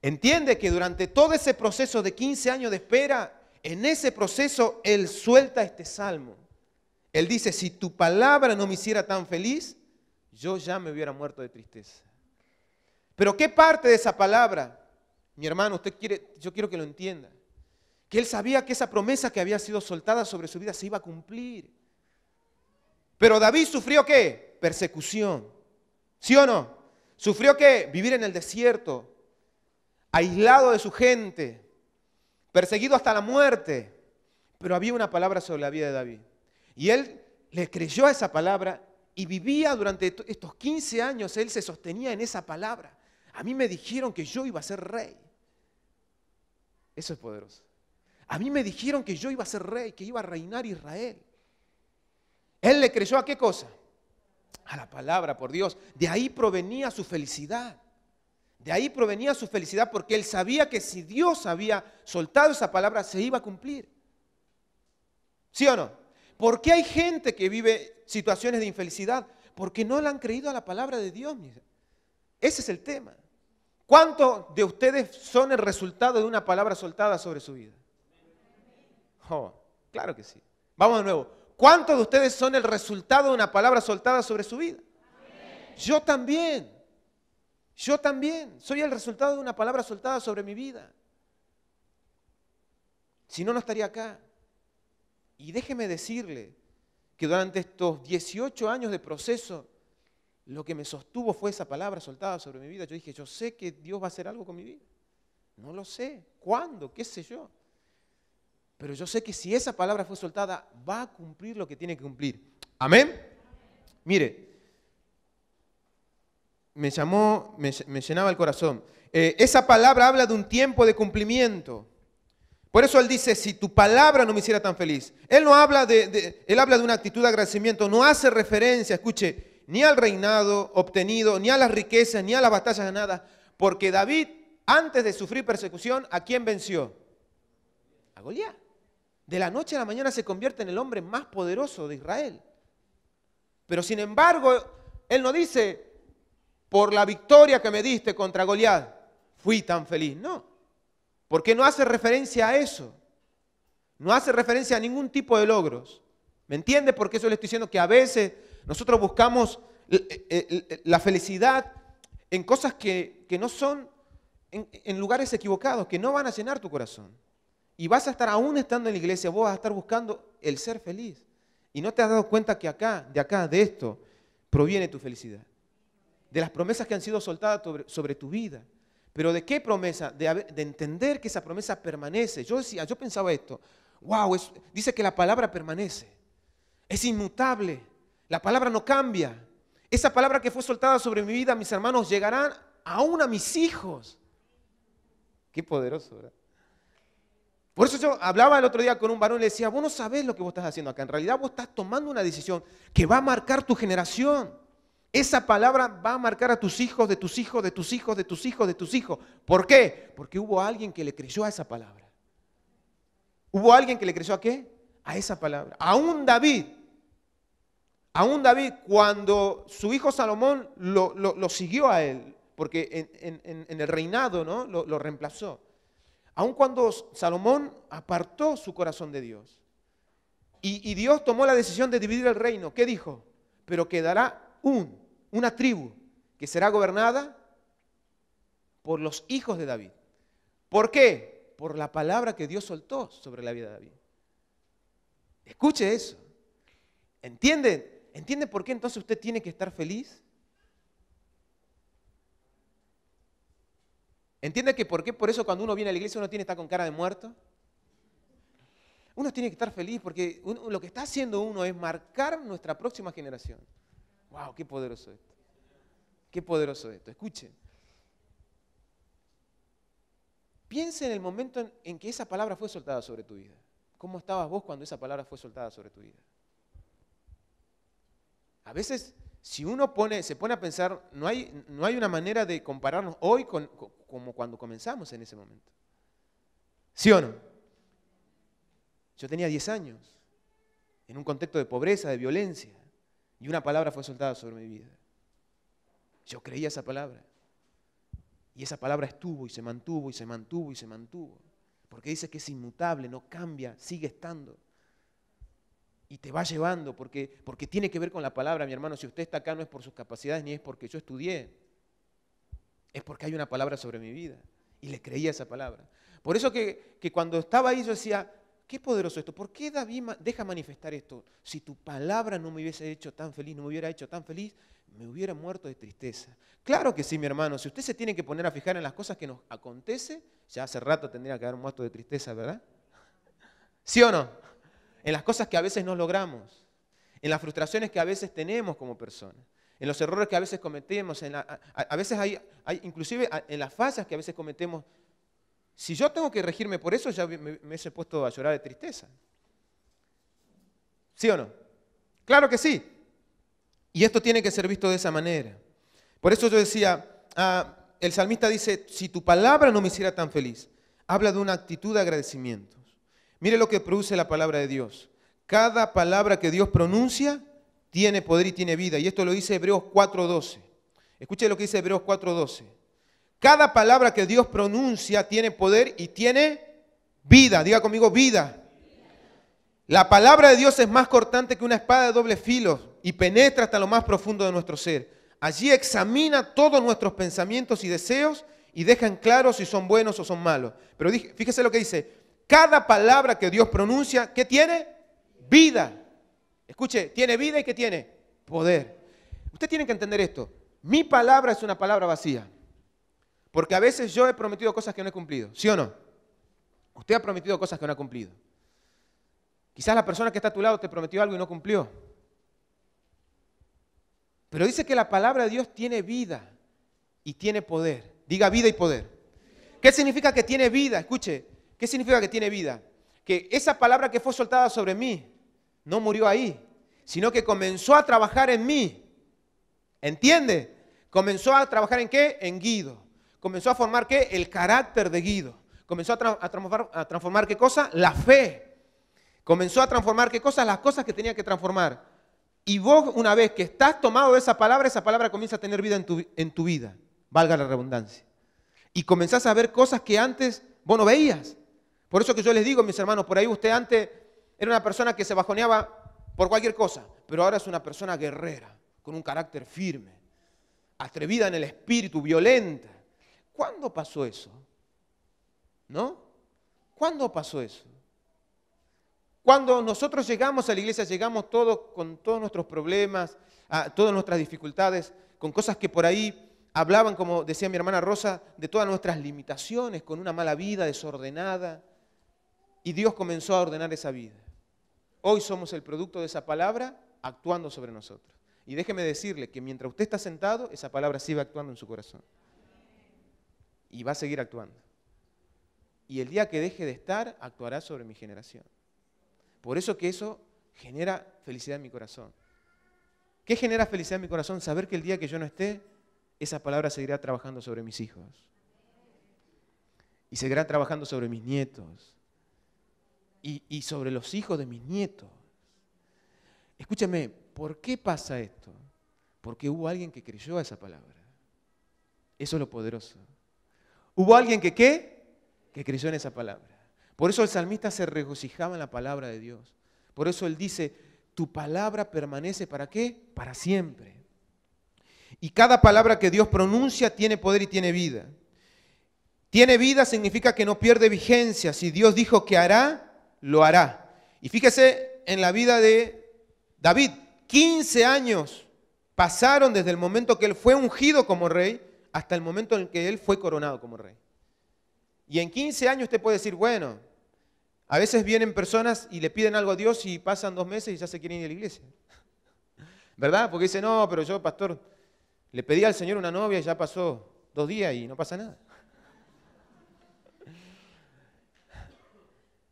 Entiende que durante todo ese proceso de 15 años de espera, en ese proceso él suelta este salmo. Él dice, si tu palabra no me hiciera tan feliz, yo ya me hubiera muerto de tristeza. Pero ¿qué parte de esa palabra? Mi hermano, usted quiere, yo quiero que lo entienda. Que él sabía que esa promesa que había sido soltada sobre su vida se iba a cumplir. Pero David sufrió qué? Persecución. ¿Sí o no? Sufrió qué? Vivir en el desierto, aislado de su gente, perseguido hasta la muerte. Pero había una palabra sobre la vida de David. Y él le creyó a esa palabra y vivía durante estos 15 años, él se sostenía en esa palabra. A mí me dijeron que yo iba a ser rey. Eso es poderoso. A mí me dijeron que yo iba a ser rey, que iba a reinar Israel. Él le creyó a qué cosa? A la palabra, por Dios. De ahí provenía su felicidad. De ahí provenía su felicidad porque él sabía que si Dios había soltado esa palabra, se iba a cumplir. ¿Sí o no? ¿Por qué hay gente que vive situaciones de infelicidad? Porque no le han creído a la palabra de Dios. Ese es el tema. ¿Cuántos de ustedes son el resultado de una palabra soltada sobre su vida? Oh, claro que sí. Vamos de nuevo. ¿Cuántos de ustedes son el resultado de una palabra soltada sobre su vida? Yo también. Yo también. Soy el resultado de una palabra soltada sobre mi vida. Si no, no estaría acá. Y déjeme decirle que durante estos 18 años de proceso, lo que me sostuvo fue esa palabra soltada sobre mi vida. Yo dije, yo sé que Dios va a hacer algo con mi vida. No lo sé. ¿Cuándo? ¿Qué sé yo? Pero yo sé que si esa palabra fue soltada, va a cumplir lo que tiene que cumplir. Amén. Mire, me llamó, me, llenaba el corazón. Eh, esa palabra habla de un tiempo de cumplimiento. Por eso él dice, si tu palabra no me hiciera tan feliz. Él no habla de, él habla de una actitud de agradecimiento, no hace referencia, escuche, ni al reinado obtenido, ni a las riquezas, ni a las batallas ganadas, porque David, antes de sufrir persecución, ¿a quién venció? A Goliat. De la noche a la mañana se convierte en el hombre más poderoso de Israel. Pero sin embargo, él no dice, por la victoria que me diste contra Goliat, fui tan feliz. No, porque no hace referencia a eso. No hace referencia a ningún tipo de logros. ¿Me entiende? Porque eso le estoy diciendo que a veces nosotros buscamos eh, eh, eh, la felicidad en cosas que, no son, en, lugares equivocados, que no van a llenar tu corazón. Y vas a estar, aún estando en la iglesia, vos vas a estar buscando el ser feliz. Y no te has dado cuenta que acá, de acá, de esto, proviene tu felicidad. De las promesas que han sido soltadas sobre tu vida. Pero ¿de qué promesa? De, entender que esa promesa permanece. Yo decía, yo pensaba esto, wow, dice que la palabra permanece, es inmutable, la palabra no cambia. Esa palabra que fue soltada sobre mi vida, mis hermanos, llegarán aún a mis hijos. Qué poderoso, ¿verdad? Por eso yo hablaba el otro día con un varón y le decía, vos no sabés lo que vos estás haciendo acá. En realidad vos estás tomando una decisión que va a marcar tu generación. Esa palabra va a marcar a tus hijos, de tus hijos, de tus hijos, de tus hijos, de tus hijos. ¿Por qué? Porque hubo alguien que le creyó a esa palabra. ¿Hubo alguien que le creyó a qué? A esa palabra. Aún David, aún David, cuando su hijo Salomón lo, siguió a él, porque en, el reinado ¿no? lo, reemplazó. Aun cuando Salomón apartó su corazón de Dios y, y Dios tomó la decisión de dividir el reino, ¿qué dijo? Pero quedará una tribu que será gobernada por los hijos de David. ¿Por qué? Por la palabra que Dios soltó sobre la vida de David. Escuche eso. Entiende, ¿Entiende por qué entonces usted tiene que estar feliz? ¿Entiende que por qué por eso cuando uno viene a la iglesia uno tiene que estar con cara de muerto? Uno tiene que estar feliz porque lo que está haciendo uno es marcar nuestra próxima generación. ¡Wow! ¡Qué poderoso esto! ¡Qué poderoso esto! Escuchen. Piensa en el momento en, que esa palabra fue soltada sobre tu vida. ¿Cómo estabas vos cuando esa palabra fue soltada sobre tu vida? A veces, si uno pone, se pone a pensar, no hay, una manera de compararnos hoy como cuando comenzamos en ese momento. ¿Sí o no? Yo tenía 10 años, en un contexto de pobreza, de violencia. Y una palabra fue soltada sobre mi vida. Yo creía esa palabra. Y esa palabra estuvo y se mantuvo y se mantuvo y se mantuvo. Porque dice que es inmutable, no cambia, sigue estando. Y te va llevando, porque, porque tiene que ver con la palabra, mi hermano. Si usted está acá no es por sus capacidades ni es porque yo estudié. Es porque hay una palabra sobre mi vida. Y le creía esa palabra. Por eso que, que cuando estaba ahí yo decía, Qué poderoso esto. ¿Por qué David deja manifestar esto? Si tu palabra no me hubiese hecho tan feliz, no me hubiera hecho tan feliz, me hubiera muerto de tristeza. Claro que sí, mi hermano. Si usted se tiene que poner a fijar en las cosas que nos acontece, ya hace rato tendría que haber muerto de tristeza, ¿verdad? (laughs) ¿Sí o no? En las cosas que a veces no logramos, en las frustraciones que a veces tenemos como personas, en los errores que a veces cometemos, en a, veces hay, inclusive en las fases que a veces cometemos si yo tengo que regirme por eso, ya me, he puesto a llorar de tristeza. ¿Sí o no? Claro que sí. Y esto tiene que ser visto de esa manera. Por eso yo decía, ah, el salmista dice, si tu palabra no me hiciera tan feliz, habla de una actitud de agradecimientos. Mire lo que produce la palabra de Dios. Cada palabra que Dios pronuncia tiene poder y tiene vida. Y esto lo dice Hebreos 4.12. Escuche lo que dice Hebreos 4.12. Cada palabra que Dios pronuncia tiene poder y tiene vida. Diga conmigo vida. La palabra de Dios es más cortante que una espada de doble filo y penetra hasta lo más profundo de nuestro ser. Allí examina todos nuestros pensamientos y deseos y deja en claro si son buenos o son malos. Pero fíjese lo que dice. Cada palabra que Dios pronuncia, ¿qué tiene? Vida. Escuche, tiene vida y ¿qué tiene? Poder. Usted tiene que entender esto. Mi palabra es una palabra vacía. Porque a veces yo he prometido cosas que no he cumplido, ¿sí o no? Usted ha prometido cosas que no ha cumplido. Quizás la persona que está a tu lado te prometió algo y no cumplió. Pero dice que la palabra de Dios tiene vida y tiene poder. Diga vida y poder. ¿Qué significa que tiene vida? Escuche, ¿qué significa que tiene vida? Que esa palabra que fue soltada sobre mí no murió ahí, sino que comenzó a trabajar en mí. ¿Entiende? Comenzó a trabajar en qué? En Guido comenzó a formar qué? El carácter de Guido. Comenzó a, transformar, qué cosa? La fe. Comenzó a transformar qué cosas? Las cosas que tenía que transformar. Y vos una vez que estás tomado de esa palabra, esa palabra comienza a tener vida en tu, en tu vida. Valga la redundancia. Y comenzás a ver cosas que antes vos no veías. Por eso que yo les digo, mis hermanos, por ahí usted antes era una persona que se bajoneaba por cualquier cosa, pero ahora es una persona guerrera, con un carácter firme, atrevida en el espíritu, violenta. ¿Cuándo pasó eso? ¿No? ¿Cuándo pasó eso? Cuando nosotros llegamos a la iglesia, llegamos todos con todos nuestros problemas, a todas nuestras dificultades, con cosas que por ahí hablaban, como decía mi hermana Rosa, de todas nuestras limitaciones, con una mala vida desordenada. Y Dios comenzó a ordenar esa vida. Hoy somos el producto de esa palabra actuando sobre nosotros. Y déjeme decirle que mientras usted está sentado, esa palabra sigue actuando en su corazón y va a seguir actuando. Y el día que deje de estar, actuará sobre mi generación. Por eso que eso genera felicidad en mi corazón. ¿Qué genera felicidad en mi corazón? Saber que el día que yo no esté, esa palabra seguirá trabajando sobre mis hijos. Y seguirá trabajando sobre mis nietos. Y, sobre los hijos de mis nietos. Escúchame, ¿por qué pasa esto? Porque hubo alguien que creyó a esa palabra. Eso es lo poderoso. Hubo alguien que qué? Que creyó en esa palabra. Por eso el salmista se regocijaba en la palabra de Dios. Por eso él dice, tu palabra permanece para qué? Para siempre. Y cada palabra que Dios pronuncia tiene poder y tiene vida. Tiene vida significa que no pierde vigencia. Si Dios dijo que hará, lo hará. Y fíjese en la vida de David. 15 años pasaron desde el momento que él fue ungido como rey hasta el momento en que él fue coronado como rey. Y en 15 años usted puede decir, bueno, a veces vienen personas y le piden algo a Dios y pasan dos meses y ya se quieren ir a la iglesia. (laughs) ¿Verdad? Porque dice, no, pero yo, pastor, le pedí al Señor una novia y ya pasó dos días y no pasa nada. (laughs)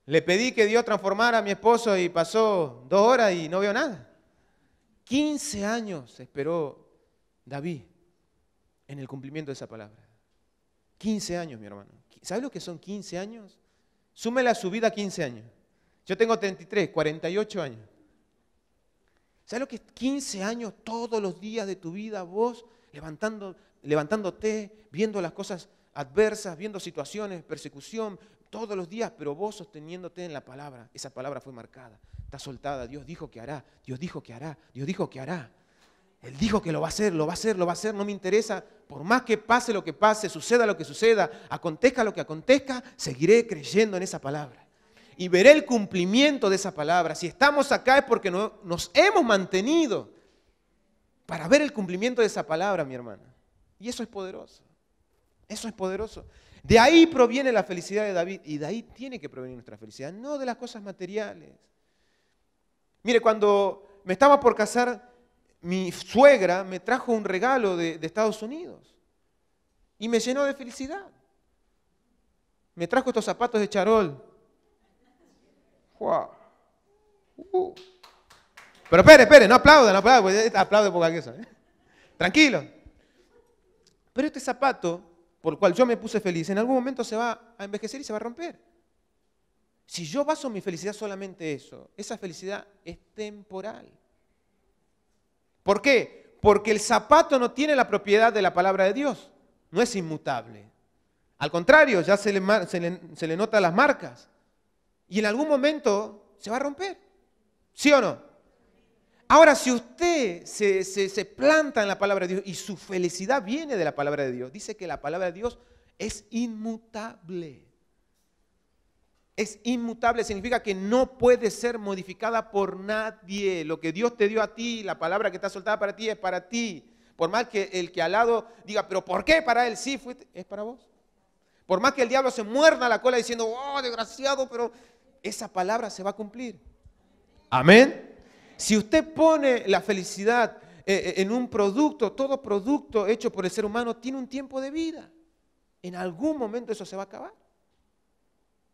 Le pedí que Dios transformara a mi esposo y pasó dos horas y no veo nada. 15 años esperó David en el cumplimiento de esa palabra. 15 años, mi hermano. ¿Sabes lo que son 15 años? Súmela a su vida 15 años. Yo tengo 33, 48 años. ¿Sabes lo que es 15 años todos los días de tu vida vos levantando, levantándote, viendo las cosas adversas, viendo situaciones, persecución, todos los días, pero vos sosteniéndote en la palabra? Esa palabra fue marcada, está soltada, Dios dijo que hará, Dios dijo que hará, Dios dijo que hará. Él dijo que lo va a hacer, lo va a hacer, lo va a hacer, no me interesa. Por más que pase lo que pase, suceda lo que suceda, acontezca lo que acontezca, seguiré creyendo en esa palabra. Y veré el cumplimiento de esa palabra. Si estamos acá es porque nos hemos mantenido para ver el cumplimiento de esa palabra, mi hermana. Y eso es poderoso. Eso es poderoso. De ahí proviene la felicidad de David y de ahí tiene que provenir nuestra felicidad, no de las cosas materiales. Mire, cuando me estaba por casar, mi suegra me trajo un regalo de, Estados Unidos y me llenó de felicidad. Me trajo estos zapatos de charol. Uh. Pero espere, espere, no aplaudan, no aplaudan, este aplaude por porque ¿eh? Tranquilo. Pero este zapato, por el cual yo me puse feliz, en algún momento se va a envejecer y se va a romper. Si yo baso mi felicidad solamente eso, esa felicidad es temporal. ¿Por qué? Porque el zapato no tiene la propiedad de la palabra de Dios, no es inmutable. Al contrario, ya se le, se notan las marcas y en algún momento se va a romper. ¿Sí o no? Ahora, si usted se, planta en la palabra de Dios y su felicidad viene de la palabra de Dios, dice que la palabra de Dios es inmutable es inmutable, significa que no puede ser modificada por nadie. Lo que Dios te dio a ti, la palabra que está soltada para ti es para ti. Por más que el que al lado diga, pero ¿por qué para él sí Es para vos. Por más que el diablo se muerda la cola diciendo, oh, desgraciado, pero esa palabra se va a cumplir. Amén. Si usted pone la felicidad eh, eh, en un producto, todo producto hecho por el ser humano tiene un tiempo de vida. En algún momento eso se va a acabar.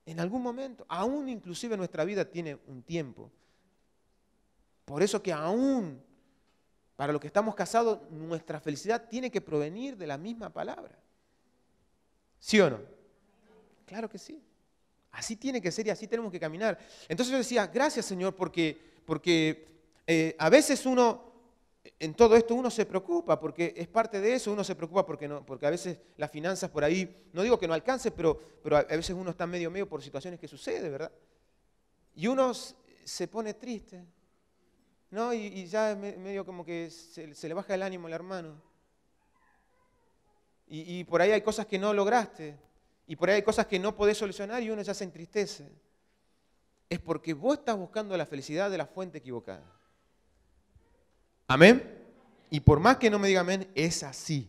En algún momento, aún inclusive nuestra vida tiene un tiempo. Por eso que aún para los que estamos casados, nuestra felicidad tiene que provenir de la misma palabra. ¿Sí o no? Claro que sí. Así tiene que ser y así tenemos que caminar. Entonces yo decía, gracias Señor, porque, porque eh, a veces uno en todo esto uno se preocupa, porque es parte de eso, uno se preocupa porque, no, porque a veces las finanzas por ahí, no digo que no alcance, pero, pero a veces uno está medio medio por situaciones que sucede, ¿verdad? Y uno se pone triste, ¿no? Y, ya ya medio como que se, le baja el ánimo al hermano. Y, y por ahí hay cosas que no lograste, y por ahí hay cosas que no podés solucionar y uno ya se entristece. Es porque vos estás buscando la felicidad de la fuente equivocada. Amén. Y por más que no me diga amén, es así.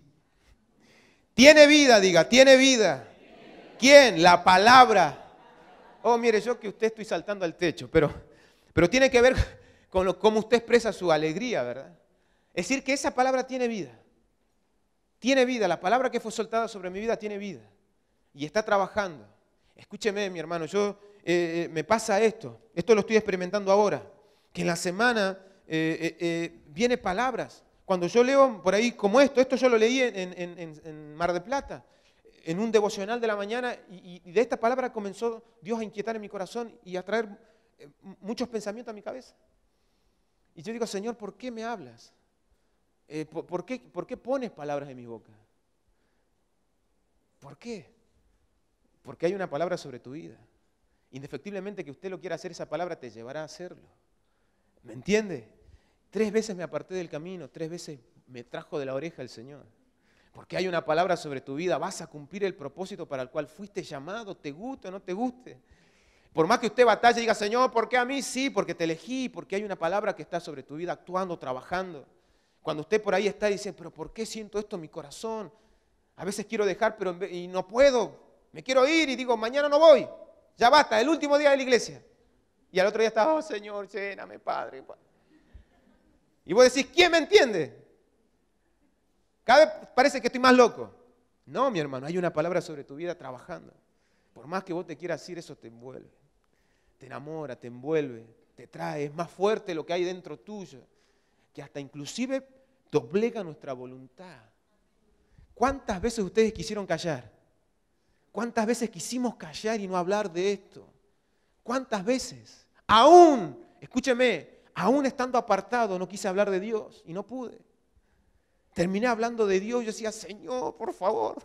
Tiene vida, diga, tiene vida. ¿Quién? La palabra. Oh, mire, yo que usted estoy saltando al techo, pero, pero tiene que ver con lo, cómo usted expresa su alegría, ¿verdad? Es decir, que esa palabra tiene vida. Tiene vida, la palabra que fue soltada sobre mi vida tiene vida. Y está trabajando. Escúcheme, mi hermano, yo eh, eh, me pasa esto. Esto lo estoy experimentando ahora. Que en la semana eh, eh, eh, viene palabras. Cuando yo leo por ahí como esto, esto yo lo leí en, Mar de Plata, en un devocional de la mañana, y, de esta palabra comenzó Dios a inquietar en mi corazón y a traer muchos pensamientos a mi cabeza. Y yo digo, Señor, ¿por qué me hablas? ¿por, qué, pones palabras en mi boca? ¿Por qué? Porque hay una palabra sobre tu vida. Indefectiblemente que usted lo quiera hacer, esa palabra te llevará a hacerlo. ¿Me entiende? Tres veces me aparté del camino, tres veces me trajo de la oreja el Señor. Porque hay una palabra sobre tu vida, vas a cumplir el propósito para el cual fuiste llamado, te guste o no te guste. Por más que usted batalla y diga, Señor, ¿por qué a mí? Sí, porque te elegí, porque hay una palabra que está sobre tu vida actuando, trabajando. Cuando usted por ahí está y dice, pero ¿por qué siento esto en mi corazón? A veces quiero dejar pero y no puedo. Me quiero ir y digo, mañana no voy. Ya basta, el último día de la iglesia. Y al otro día estás, oh Señor, lléname, Padre. Y vos decís, ¿quién me entiende? Cada vez parece que estoy más loco. No, mi hermano, hay una palabra sobre tu vida trabajando. Por más que vos te quieras ir, eso te envuelve. Te enamora, te envuelve, te trae. Es más fuerte lo que hay dentro tuyo. Que hasta inclusive doblega nuestra voluntad. ¿Cuántas veces ustedes quisieron callar? ¿Cuántas veces quisimos callar y no hablar de esto? ¿Cuántas veces? Aún, escúcheme, aún estando apartado no quise hablar de Dios y no pude. Terminé hablando de Dios, yo decía, Señor, por favor,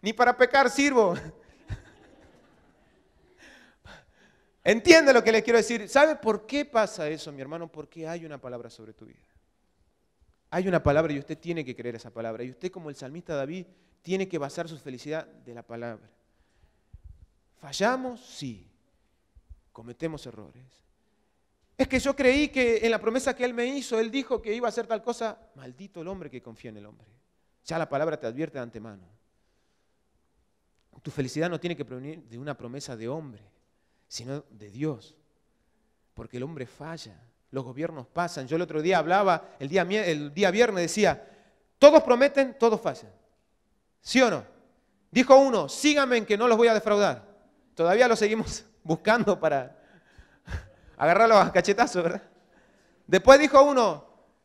ni para pecar sirvo. (laughs) Entiende lo que les quiero decir. ¿Sabe por qué pasa eso, mi hermano? Porque hay una palabra sobre tu vida. Hay una palabra y usted tiene que creer esa palabra. Y usted, como el salmista David, tiene que basar su felicidad de la palabra. ¿Fallamos? Sí cometemos errores. Es que yo creí que en la promesa que Él me hizo, Él dijo que iba a hacer tal cosa. Maldito el hombre que confía en el hombre. Ya la palabra te advierte de antemano. Tu felicidad no tiene que provenir de una promesa de hombre, sino de Dios. Porque el hombre falla, los gobiernos pasan. Yo el otro día hablaba, el día, el día viernes decía, todos prometen, todos fallan. ¿Sí o no? Dijo uno, síganme en que no los voy a defraudar. Todavía lo seguimos buscando para agarrar los cachetazos, ¿verdad? Después dijo uno,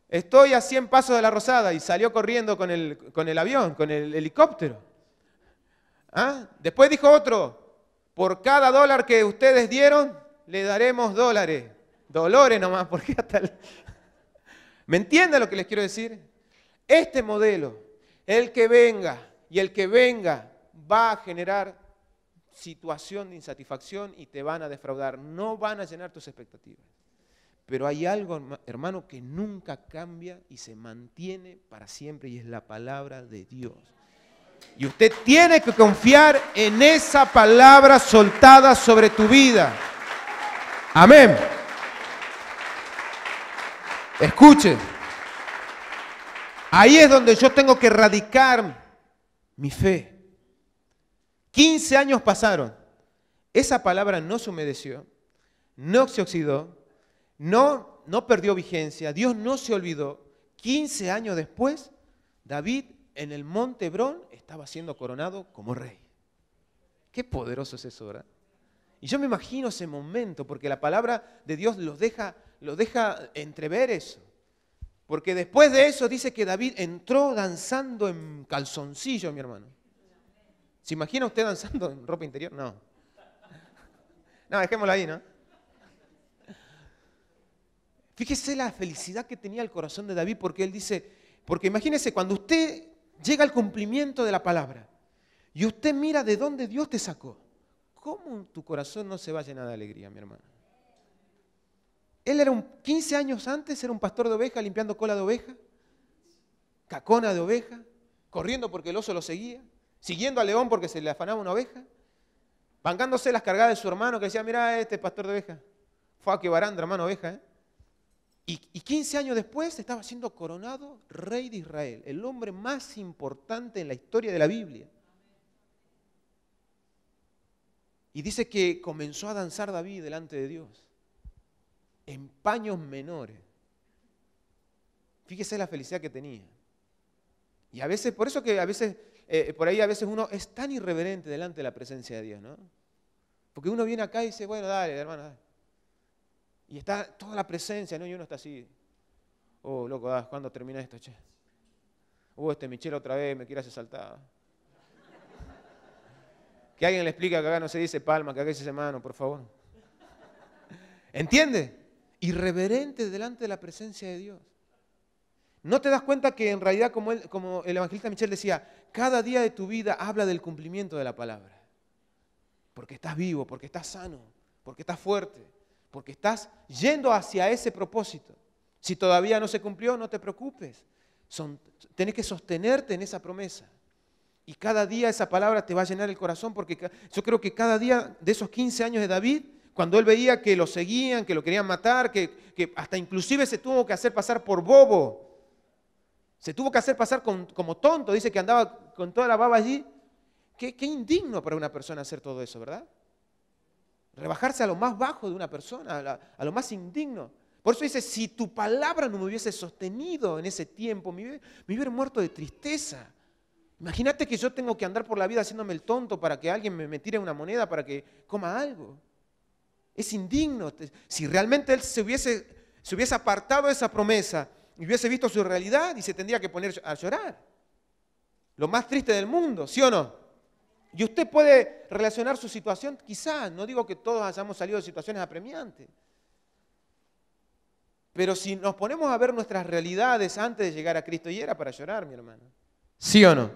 estoy a 100 pasos de la Rosada y salió corriendo con el, con el avión, con el helicóptero. ¿Ah? Después dijo otro, por cada dólar que ustedes dieron, le daremos dólares. Dolores nomás, porque hasta... ¿Me entiende lo que les quiero decir? Este modelo, el que venga y el que venga, va a generar situación de insatisfacción y te van a defraudar, no van a llenar tus expectativas. Pero hay algo, hermano, que nunca cambia y se mantiene para siempre y es la palabra de Dios. Y usted tiene que confiar en esa palabra soltada sobre tu vida. Amén. escuchen Ahí es donde yo tengo que erradicar mi fe. 15 años pasaron. Esa palabra no se humedeció, no se oxidó, no, no perdió vigencia, Dios no se olvidó. 15 años después, David en el monte Hebrón estaba siendo coronado como rey. Qué poderoso es eso, ¿verdad? Y yo me imagino ese momento, porque la palabra de Dios los deja, los deja entrever eso. Porque después de eso dice que David entró danzando en calzoncillo, mi hermano. ¿Se imagina usted danzando en ropa interior? No. No, dejémoslo ahí, ¿no? Fíjese la felicidad que tenía el corazón de David porque él dice, porque imagínese cuando usted llega al cumplimiento de la palabra y usted mira de dónde Dios te sacó, ¿cómo tu corazón no se va a llenar de alegría, mi hermano? Él era un 15 años antes, era un pastor de oveja limpiando cola de oveja, cacona de oveja, corriendo porque el oso lo seguía siguiendo a León porque se le afanaba una oveja, bancándose las cargadas de su hermano que decía, mira, este pastor de ovejas, fue a que hermano oveja. ¿eh? Y, y 15 años después estaba siendo coronado rey de Israel, el hombre más importante en la historia de la Biblia. Y dice que comenzó a danzar David delante de Dios, en paños menores. Fíjese la felicidad que tenía. Y a veces, por eso que a veces eh, eh, por ahí a veces uno es tan irreverente delante de la presencia de Dios, ¿no? Porque uno viene acá y dice, bueno, dale, hermano, dale. Y está toda la presencia, ¿no? Y uno está así, oh, loco, ah, ¿cuándo termina esto, che? Oh, este Michel otra vez me quiere hacer saltar. Que alguien le explique que acá no se dice palma, que acá se dice mano, por favor. ¿Entiende? Irreverente delante de la presencia de Dios. ¿No te das cuenta que en realidad, como el evangelista Michel decía, cada día de tu vida habla del cumplimiento de la palabra. Porque estás vivo, porque estás sano, porque estás fuerte, porque estás yendo hacia ese propósito. Si todavía no se cumplió, no te preocupes. Son, que sostenerte en esa promesa. Y cada día esa palabra te va a llenar el corazón, porque yo creo que cada día de esos 15 años de David, cuando él veía que lo seguían, que lo querían matar, que, que hasta inclusive se tuvo que hacer pasar por bobo se tuvo que hacer pasar como tonto, dice que andaba con toda la baba allí. Qué, indigno para una persona hacer todo eso, ¿verdad? Rebajarse a lo más bajo de una persona, a, lo más indigno. Por eso dice, si tu palabra no me hubiese sostenido en ese tiempo, me, hubiera, muerto de tristeza. Imagínate que yo tengo que andar por la vida haciéndome el tonto para que alguien me, me tire una moneda para que coma algo. Es indigno. Si realmente él se hubiese, se hubiese apartado de esa promesa, y hubiese visto su realidad y se tendría que poner a llorar. Lo más triste del mundo, ¿sí o no? Y usted puede relacionar su situación, quizás, no digo que todos hayamos salido de situaciones apremiantes, pero si nos ponemos a ver nuestras realidades antes de llegar a Cristo, y era para llorar, mi hermano, ¿sí o no?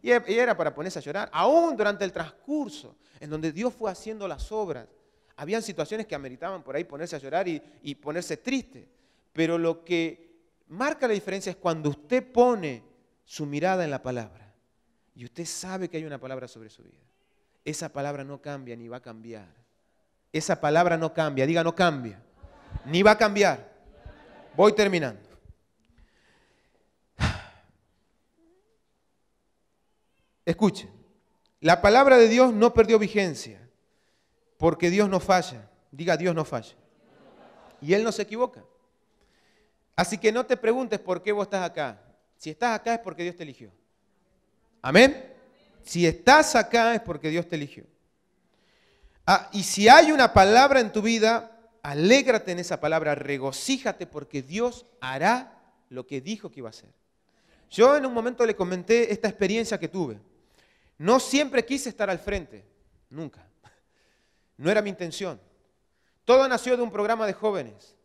Y e-, era para ponerse a llorar, aún durante el transcurso, en donde Dios fue haciendo las obras, habían situaciones que ameritaban por ahí ponerse a llorar y, y ponerse triste, pero lo que marca la diferencia es cuando usted pone su mirada en la palabra y usted sabe que hay una palabra sobre su vida. Esa palabra no cambia ni va a cambiar. Esa palabra no cambia, diga no cambia, ni va a cambiar. Voy terminando. Escuche, la palabra de Dios no perdió vigencia, porque Dios no falla. Diga, Dios no falla. Y Él no se equivoca. Así que no te preguntes por qué vos estás acá. Si estás acá es porque Dios te eligió. Amén. Si estás acá es porque Dios te eligió. Ah, y si hay una palabra en tu vida, alégrate en esa palabra, regocíjate porque Dios hará lo que dijo que iba a hacer. Yo en un momento le comenté esta experiencia que tuve. No siempre quise estar al frente, nunca. No era mi intención. Todo nació de un programa de jóvenes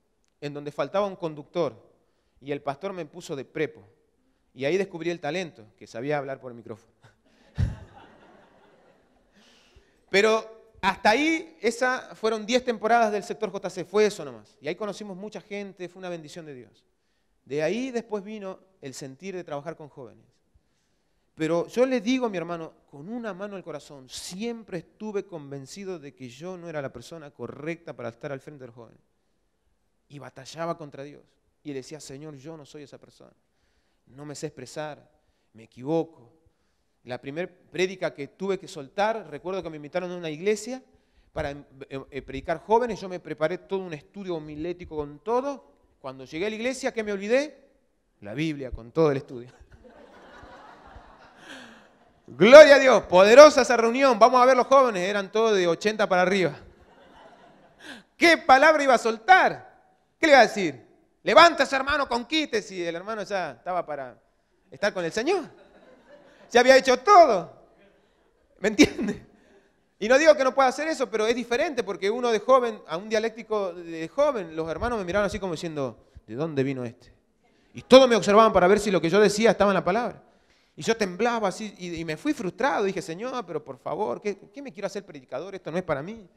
en donde faltaba un conductor y el pastor me puso de prepo. Y ahí descubrí el talento, que sabía hablar por el micrófono. (laughs) Pero hasta ahí, esas fueron 10 temporadas del sector JC, fue eso nomás. Y ahí conocimos mucha gente, fue una bendición de Dios. De ahí después vino el sentir de trabajar con jóvenes. Pero yo le digo, a mi hermano, con una mano al corazón, siempre estuve convencido de que yo no era la persona correcta para estar al frente del joven y batallaba contra Dios. Y decía, Señor, yo no soy esa persona. No me sé expresar, me equivoco. La primera prédica que tuve que soltar, recuerdo que me invitaron a una iglesia para em, em, eh, predicar jóvenes, yo me preparé todo un estudio homilético con todo. Cuando llegué a la iglesia, ¿qué me olvidé? La Biblia con todo el estudio. (laughs) Gloria a Dios, poderosa esa reunión. Vamos a ver los jóvenes, eran todos de 80 para arriba. ¿Qué palabra iba a soltar? le iba a decir? Levántese, hermano, conquítese. Y el hermano ya estaba para estar con el Señor. se había hecho todo. ¿Me entiende? Y no digo que no pueda hacer eso, pero es diferente porque uno de joven, a un dialéctico de joven, los hermanos me miraban así como diciendo, ¿de dónde vino este? Y todos me observaban para ver si lo que yo decía estaba en la palabra. Y yo temblaba así y, me fui frustrado. Dije, Señor, pero por favor, ¿qué me quiero hacer predicador? Esto no es para mí.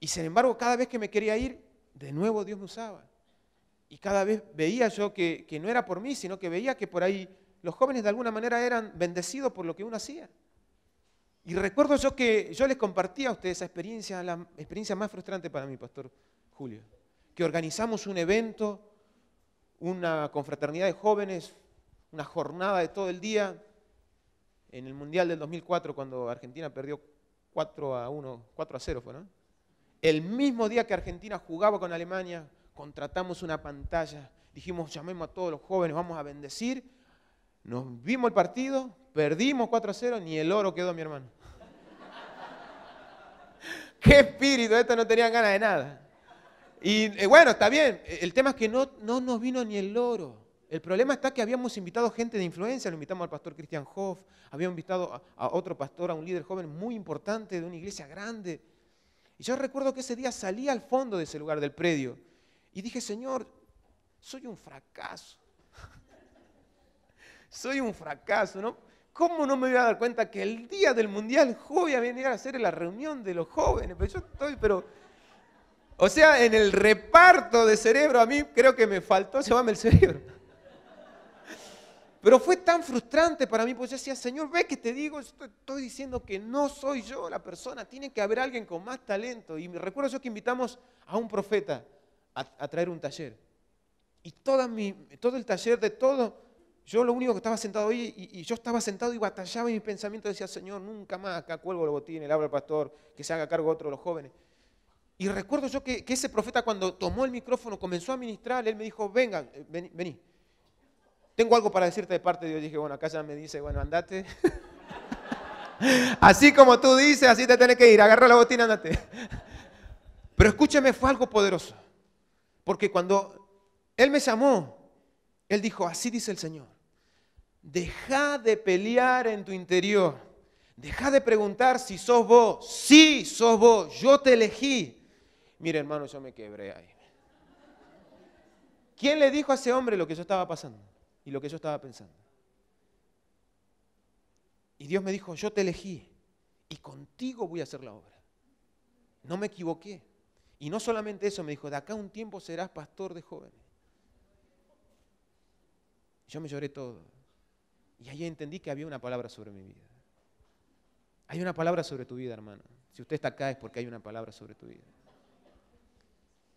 Y sin embargo, cada vez que me quería ir, de nuevo Dios me usaba. Y cada vez veía yo que, no era por mí, sino que veía que por ahí los jóvenes de alguna manera eran bendecidos por lo que uno hacía. Y recuerdo yo que yo les compartía a ustedes esa experiencia, la experiencia más frustrante para mí, Pastor Julio, que organizamos un evento, una confraternidad de jóvenes, una jornada de todo el día, en el Mundial del 2004, cuando Argentina perdió 4 a 1, 4 a 0 fue, ¿no? El mismo día que Argentina jugaba con Alemania, contratamos una pantalla, dijimos, llamemos a todos los jóvenes, vamos a bendecir. Nos vimos el partido, perdimos 4 a 0, ni el oro quedó, mi hermano. (laughs) ¡Qué espíritu! Estos no tenían ganas de nada. Y eh, bueno, está bien. Eh, el tema es que no, no nos vino ni el oro. El problema está que habíamos invitado gente de influencia, lo invitamos al pastor Christian Hoff, habíamos invitado a, otro pastor, a un líder joven muy importante de una iglesia grande. Y yo recuerdo que ese día salí al fondo de ese lugar del predio y dije, Señor, soy un fracaso. (laughs) soy un fracaso, ¿no? ¿Cómo no me voy a dar cuenta que el día del mundial voy a venir a hacer la reunión de los jóvenes? Pero pues yo estoy, pero. O sea, en el reparto de cerebro a mí creo que me faltó, se el cerebro. Pero fue tan frustrante para mí, pues yo decía, Señor, ve que te digo, estoy, diciendo que no soy yo la persona, tiene que haber alguien con más talento. Y me recuerdo yo que invitamos a un profeta a, traer un taller. Y todo el taller de todo, yo lo único que estaba sentado ahí, y, yo estaba sentado y batallaba en mi pensamiento decía, Señor, nunca más acá cuelgo los botines, el abro al pastor, que se haga cargo otro de los jóvenes. Y recuerdo yo que, ese profeta cuando tomó el micrófono, comenzó a ministrar, él me dijo, venga, vení tengo algo para decirte de parte de Dios. Dije, bueno, acá ya me dice, bueno, andate. (laughs) así como tú dices, así te tenés que ir. Agarra la botina, andate. Pero escúchame, fue algo poderoso. Porque cuando Él me llamó, Él dijo, así dice el Señor. Deja de pelear en tu interior. Deja de preguntar si sos vos. Sí, sos vos. Yo te elegí. Mire, hermano, yo me quebré ahí. ¿Quién le dijo a ese hombre lo que yo estaba pasando? y lo que yo estaba pensando. Y Dios me dijo, yo te elegí y contigo voy a hacer la obra. No me equivoqué. Y no solamente eso, me dijo, de acá un tiempo serás pastor de jóvenes. Yo me lloré todo. Y ahí entendí que había una palabra sobre mi vida. Hay una palabra sobre tu vida, hermano. Si usted está acá es porque hay una palabra sobre tu vida.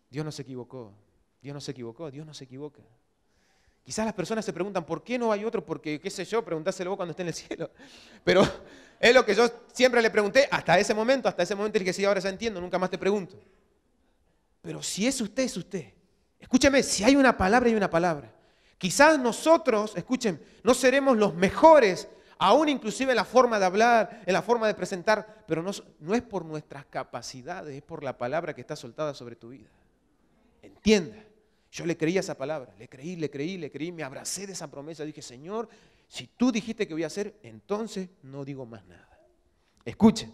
Dios no se equivocó. Dios no se equivocó. Dios no se equivoca. Quizás las personas se preguntan, ¿por qué no hay otro? Porque, qué sé yo, preguntáselo vos cuando esté en el (laughs) cielo. Pero es lo que yo siempre le pregunté hasta ese momento, hasta ese momento que sí, ahora ya entiendo, nunca más te pregunto. Pero si es usted, es usted. Escúcheme, si hay una palabra, hay una palabra. Quizás nosotros, escuchen, no seremos los mejores, aún inclusive en la forma de hablar, en la forma de presentar, pero no, no es por nuestras capacidades, es por la palabra que está soltada sobre tu vida. Entienda. Yo le creí a esa palabra, le creí, le creí, le creí, me abracé de esa promesa, dije, Señor, si tú dijiste que voy a hacer, entonces no digo más nada. Escuchen,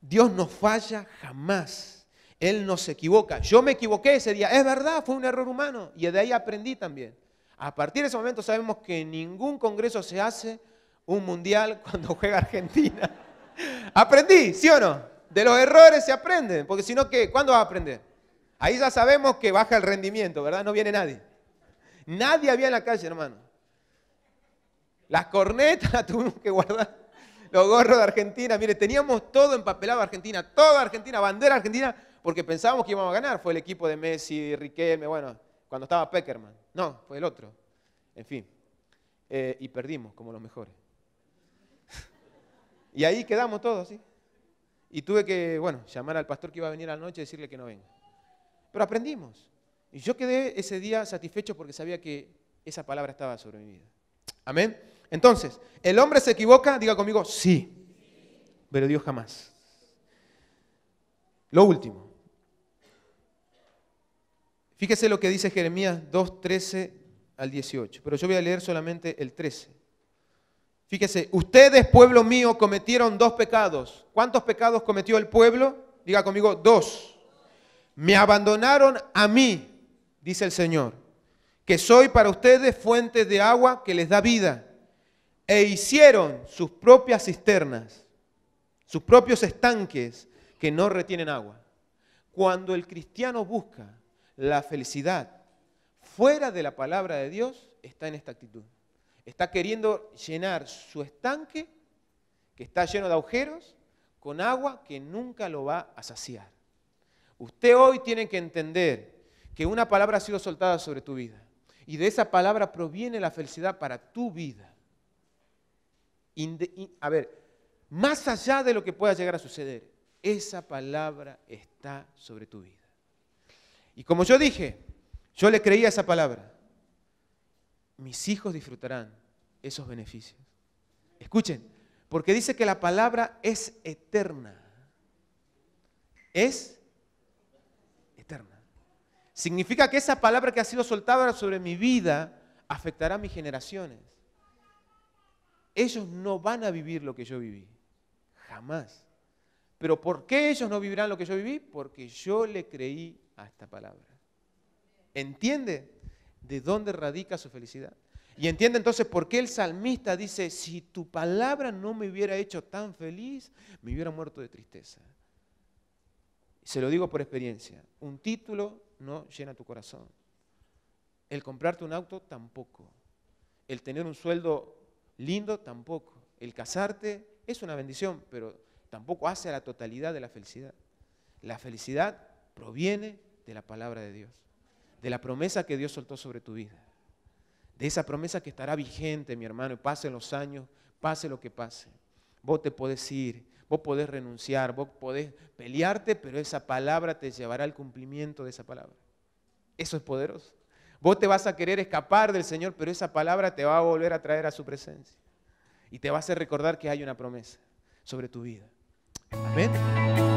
Dios no falla jamás, Él no se equivoca. Yo me equivoqué ese día, es verdad, fue un error humano y de ahí aprendí también. A partir de ese momento sabemos que ningún congreso se hace un mundial (laughs) cuando juega Argentina. (laughs) aprendí, ¿sí o no? De los errores se aprende, porque si no, ¿Cuándo vas a aprender? Ahí ya sabemos que baja el rendimiento, ¿verdad? No viene nadie. Nadie había en la calle, hermano. Las cornetas las tuvimos que guardar. Los gorros de Argentina, mire, teníamos todo empapelado Argentina, toda Argentina, bandera Argentina, porque pensábamos que íbamos a ganar. Fue el equipo de Messi, Riquelme, bueno, cuando estaba Peckerman. No, fue el otro. En fin. Eh, y perdimos como los mejores. (laughs) y ahí quedamos todos, ¿sí? Y tuve que, bueno, llamar al pastor que iba a venir anoche la noche y decirle que no venga. Pero aprendimos. Y yo quedé ese día satisfecho porque sabía que esa palabra estaba sobre mi vida. Amén. Entonces, ¿el hombre se equivoca? Diga conmigo, sí. Pero Dios jamás. Lo último. Fíjese lo que dice Jeremías 2.13 al 18. Pero yo voy a leer solamente el 13. Fíjese, ustedes, pueblo mío, cometieron dos pecados. ¿Cuántos pecados cometió el pueblo? Diga conmigo, dos me abandonaron a mí, dice el Señor, que soy para ustedes fuente de agua que les da vida, e hicieron sus propias cisternas, sus propios estanques que no retienen agua. Cuando el cristiano busca la felicidad fuera de la palabra de Dios, está en esta actitud. Está queriendo llenar su estanque, que está lleno de agujeros, con agua que nunca lo va a saciar. Usted hoy tiene que entender que una palabra ha sido soltada sobre tu vida y de esa palabra proviene la felicidad para tu vida. a ver, más allá de lo que pueda llegar a suceder, esa palabra está sobre tu vida. Y como yo dije, yo le creía esa palabra. Mis hijos disfrutarán esos beneficios. Escuchen, porque dice que la palabra es eterna. Es significa que esa palabra que ha sido soltada sobre mi vida afectará a mis generaciones. Ellos no van a vivir lo que yo viví, jamás. Pero ¿por qué ellos no vivirán lo que yo viví? Porque yo le creí a esta palabra. ¿Entiende de dónde radica su felicidad? Y entiende entonces por qué el salmista dice, si tu palabra no me hubiera hecho tan feliz, me hubiera muerto de tristeza. Se lo digo por experiencia. Un título no llena tu corazón. El comprarte un auto tampoco. El tener un sueldo lindo tampoco. El casarte es una bendición, pero tampoco hace a la totalidad de la felicidad. La felicidad proviene de la palabra de Dios, de la promesa que Dios soltó sobre tu vida, de esa promesa que estará vigente, mi hermano, pase los años, pase lo que pase. Vos te podés ir, Vos podés renunciar, vos podés pelearte, pero esa palabra te llevará al cumplimiento de esa palabra. Eso es poderoso. Vos te vas a querer escapar del Señor, pero esa palabra te va a volver a traer a su presencia. Y te va a hacer recordar que hay una promesa sobre tu vida. Amén.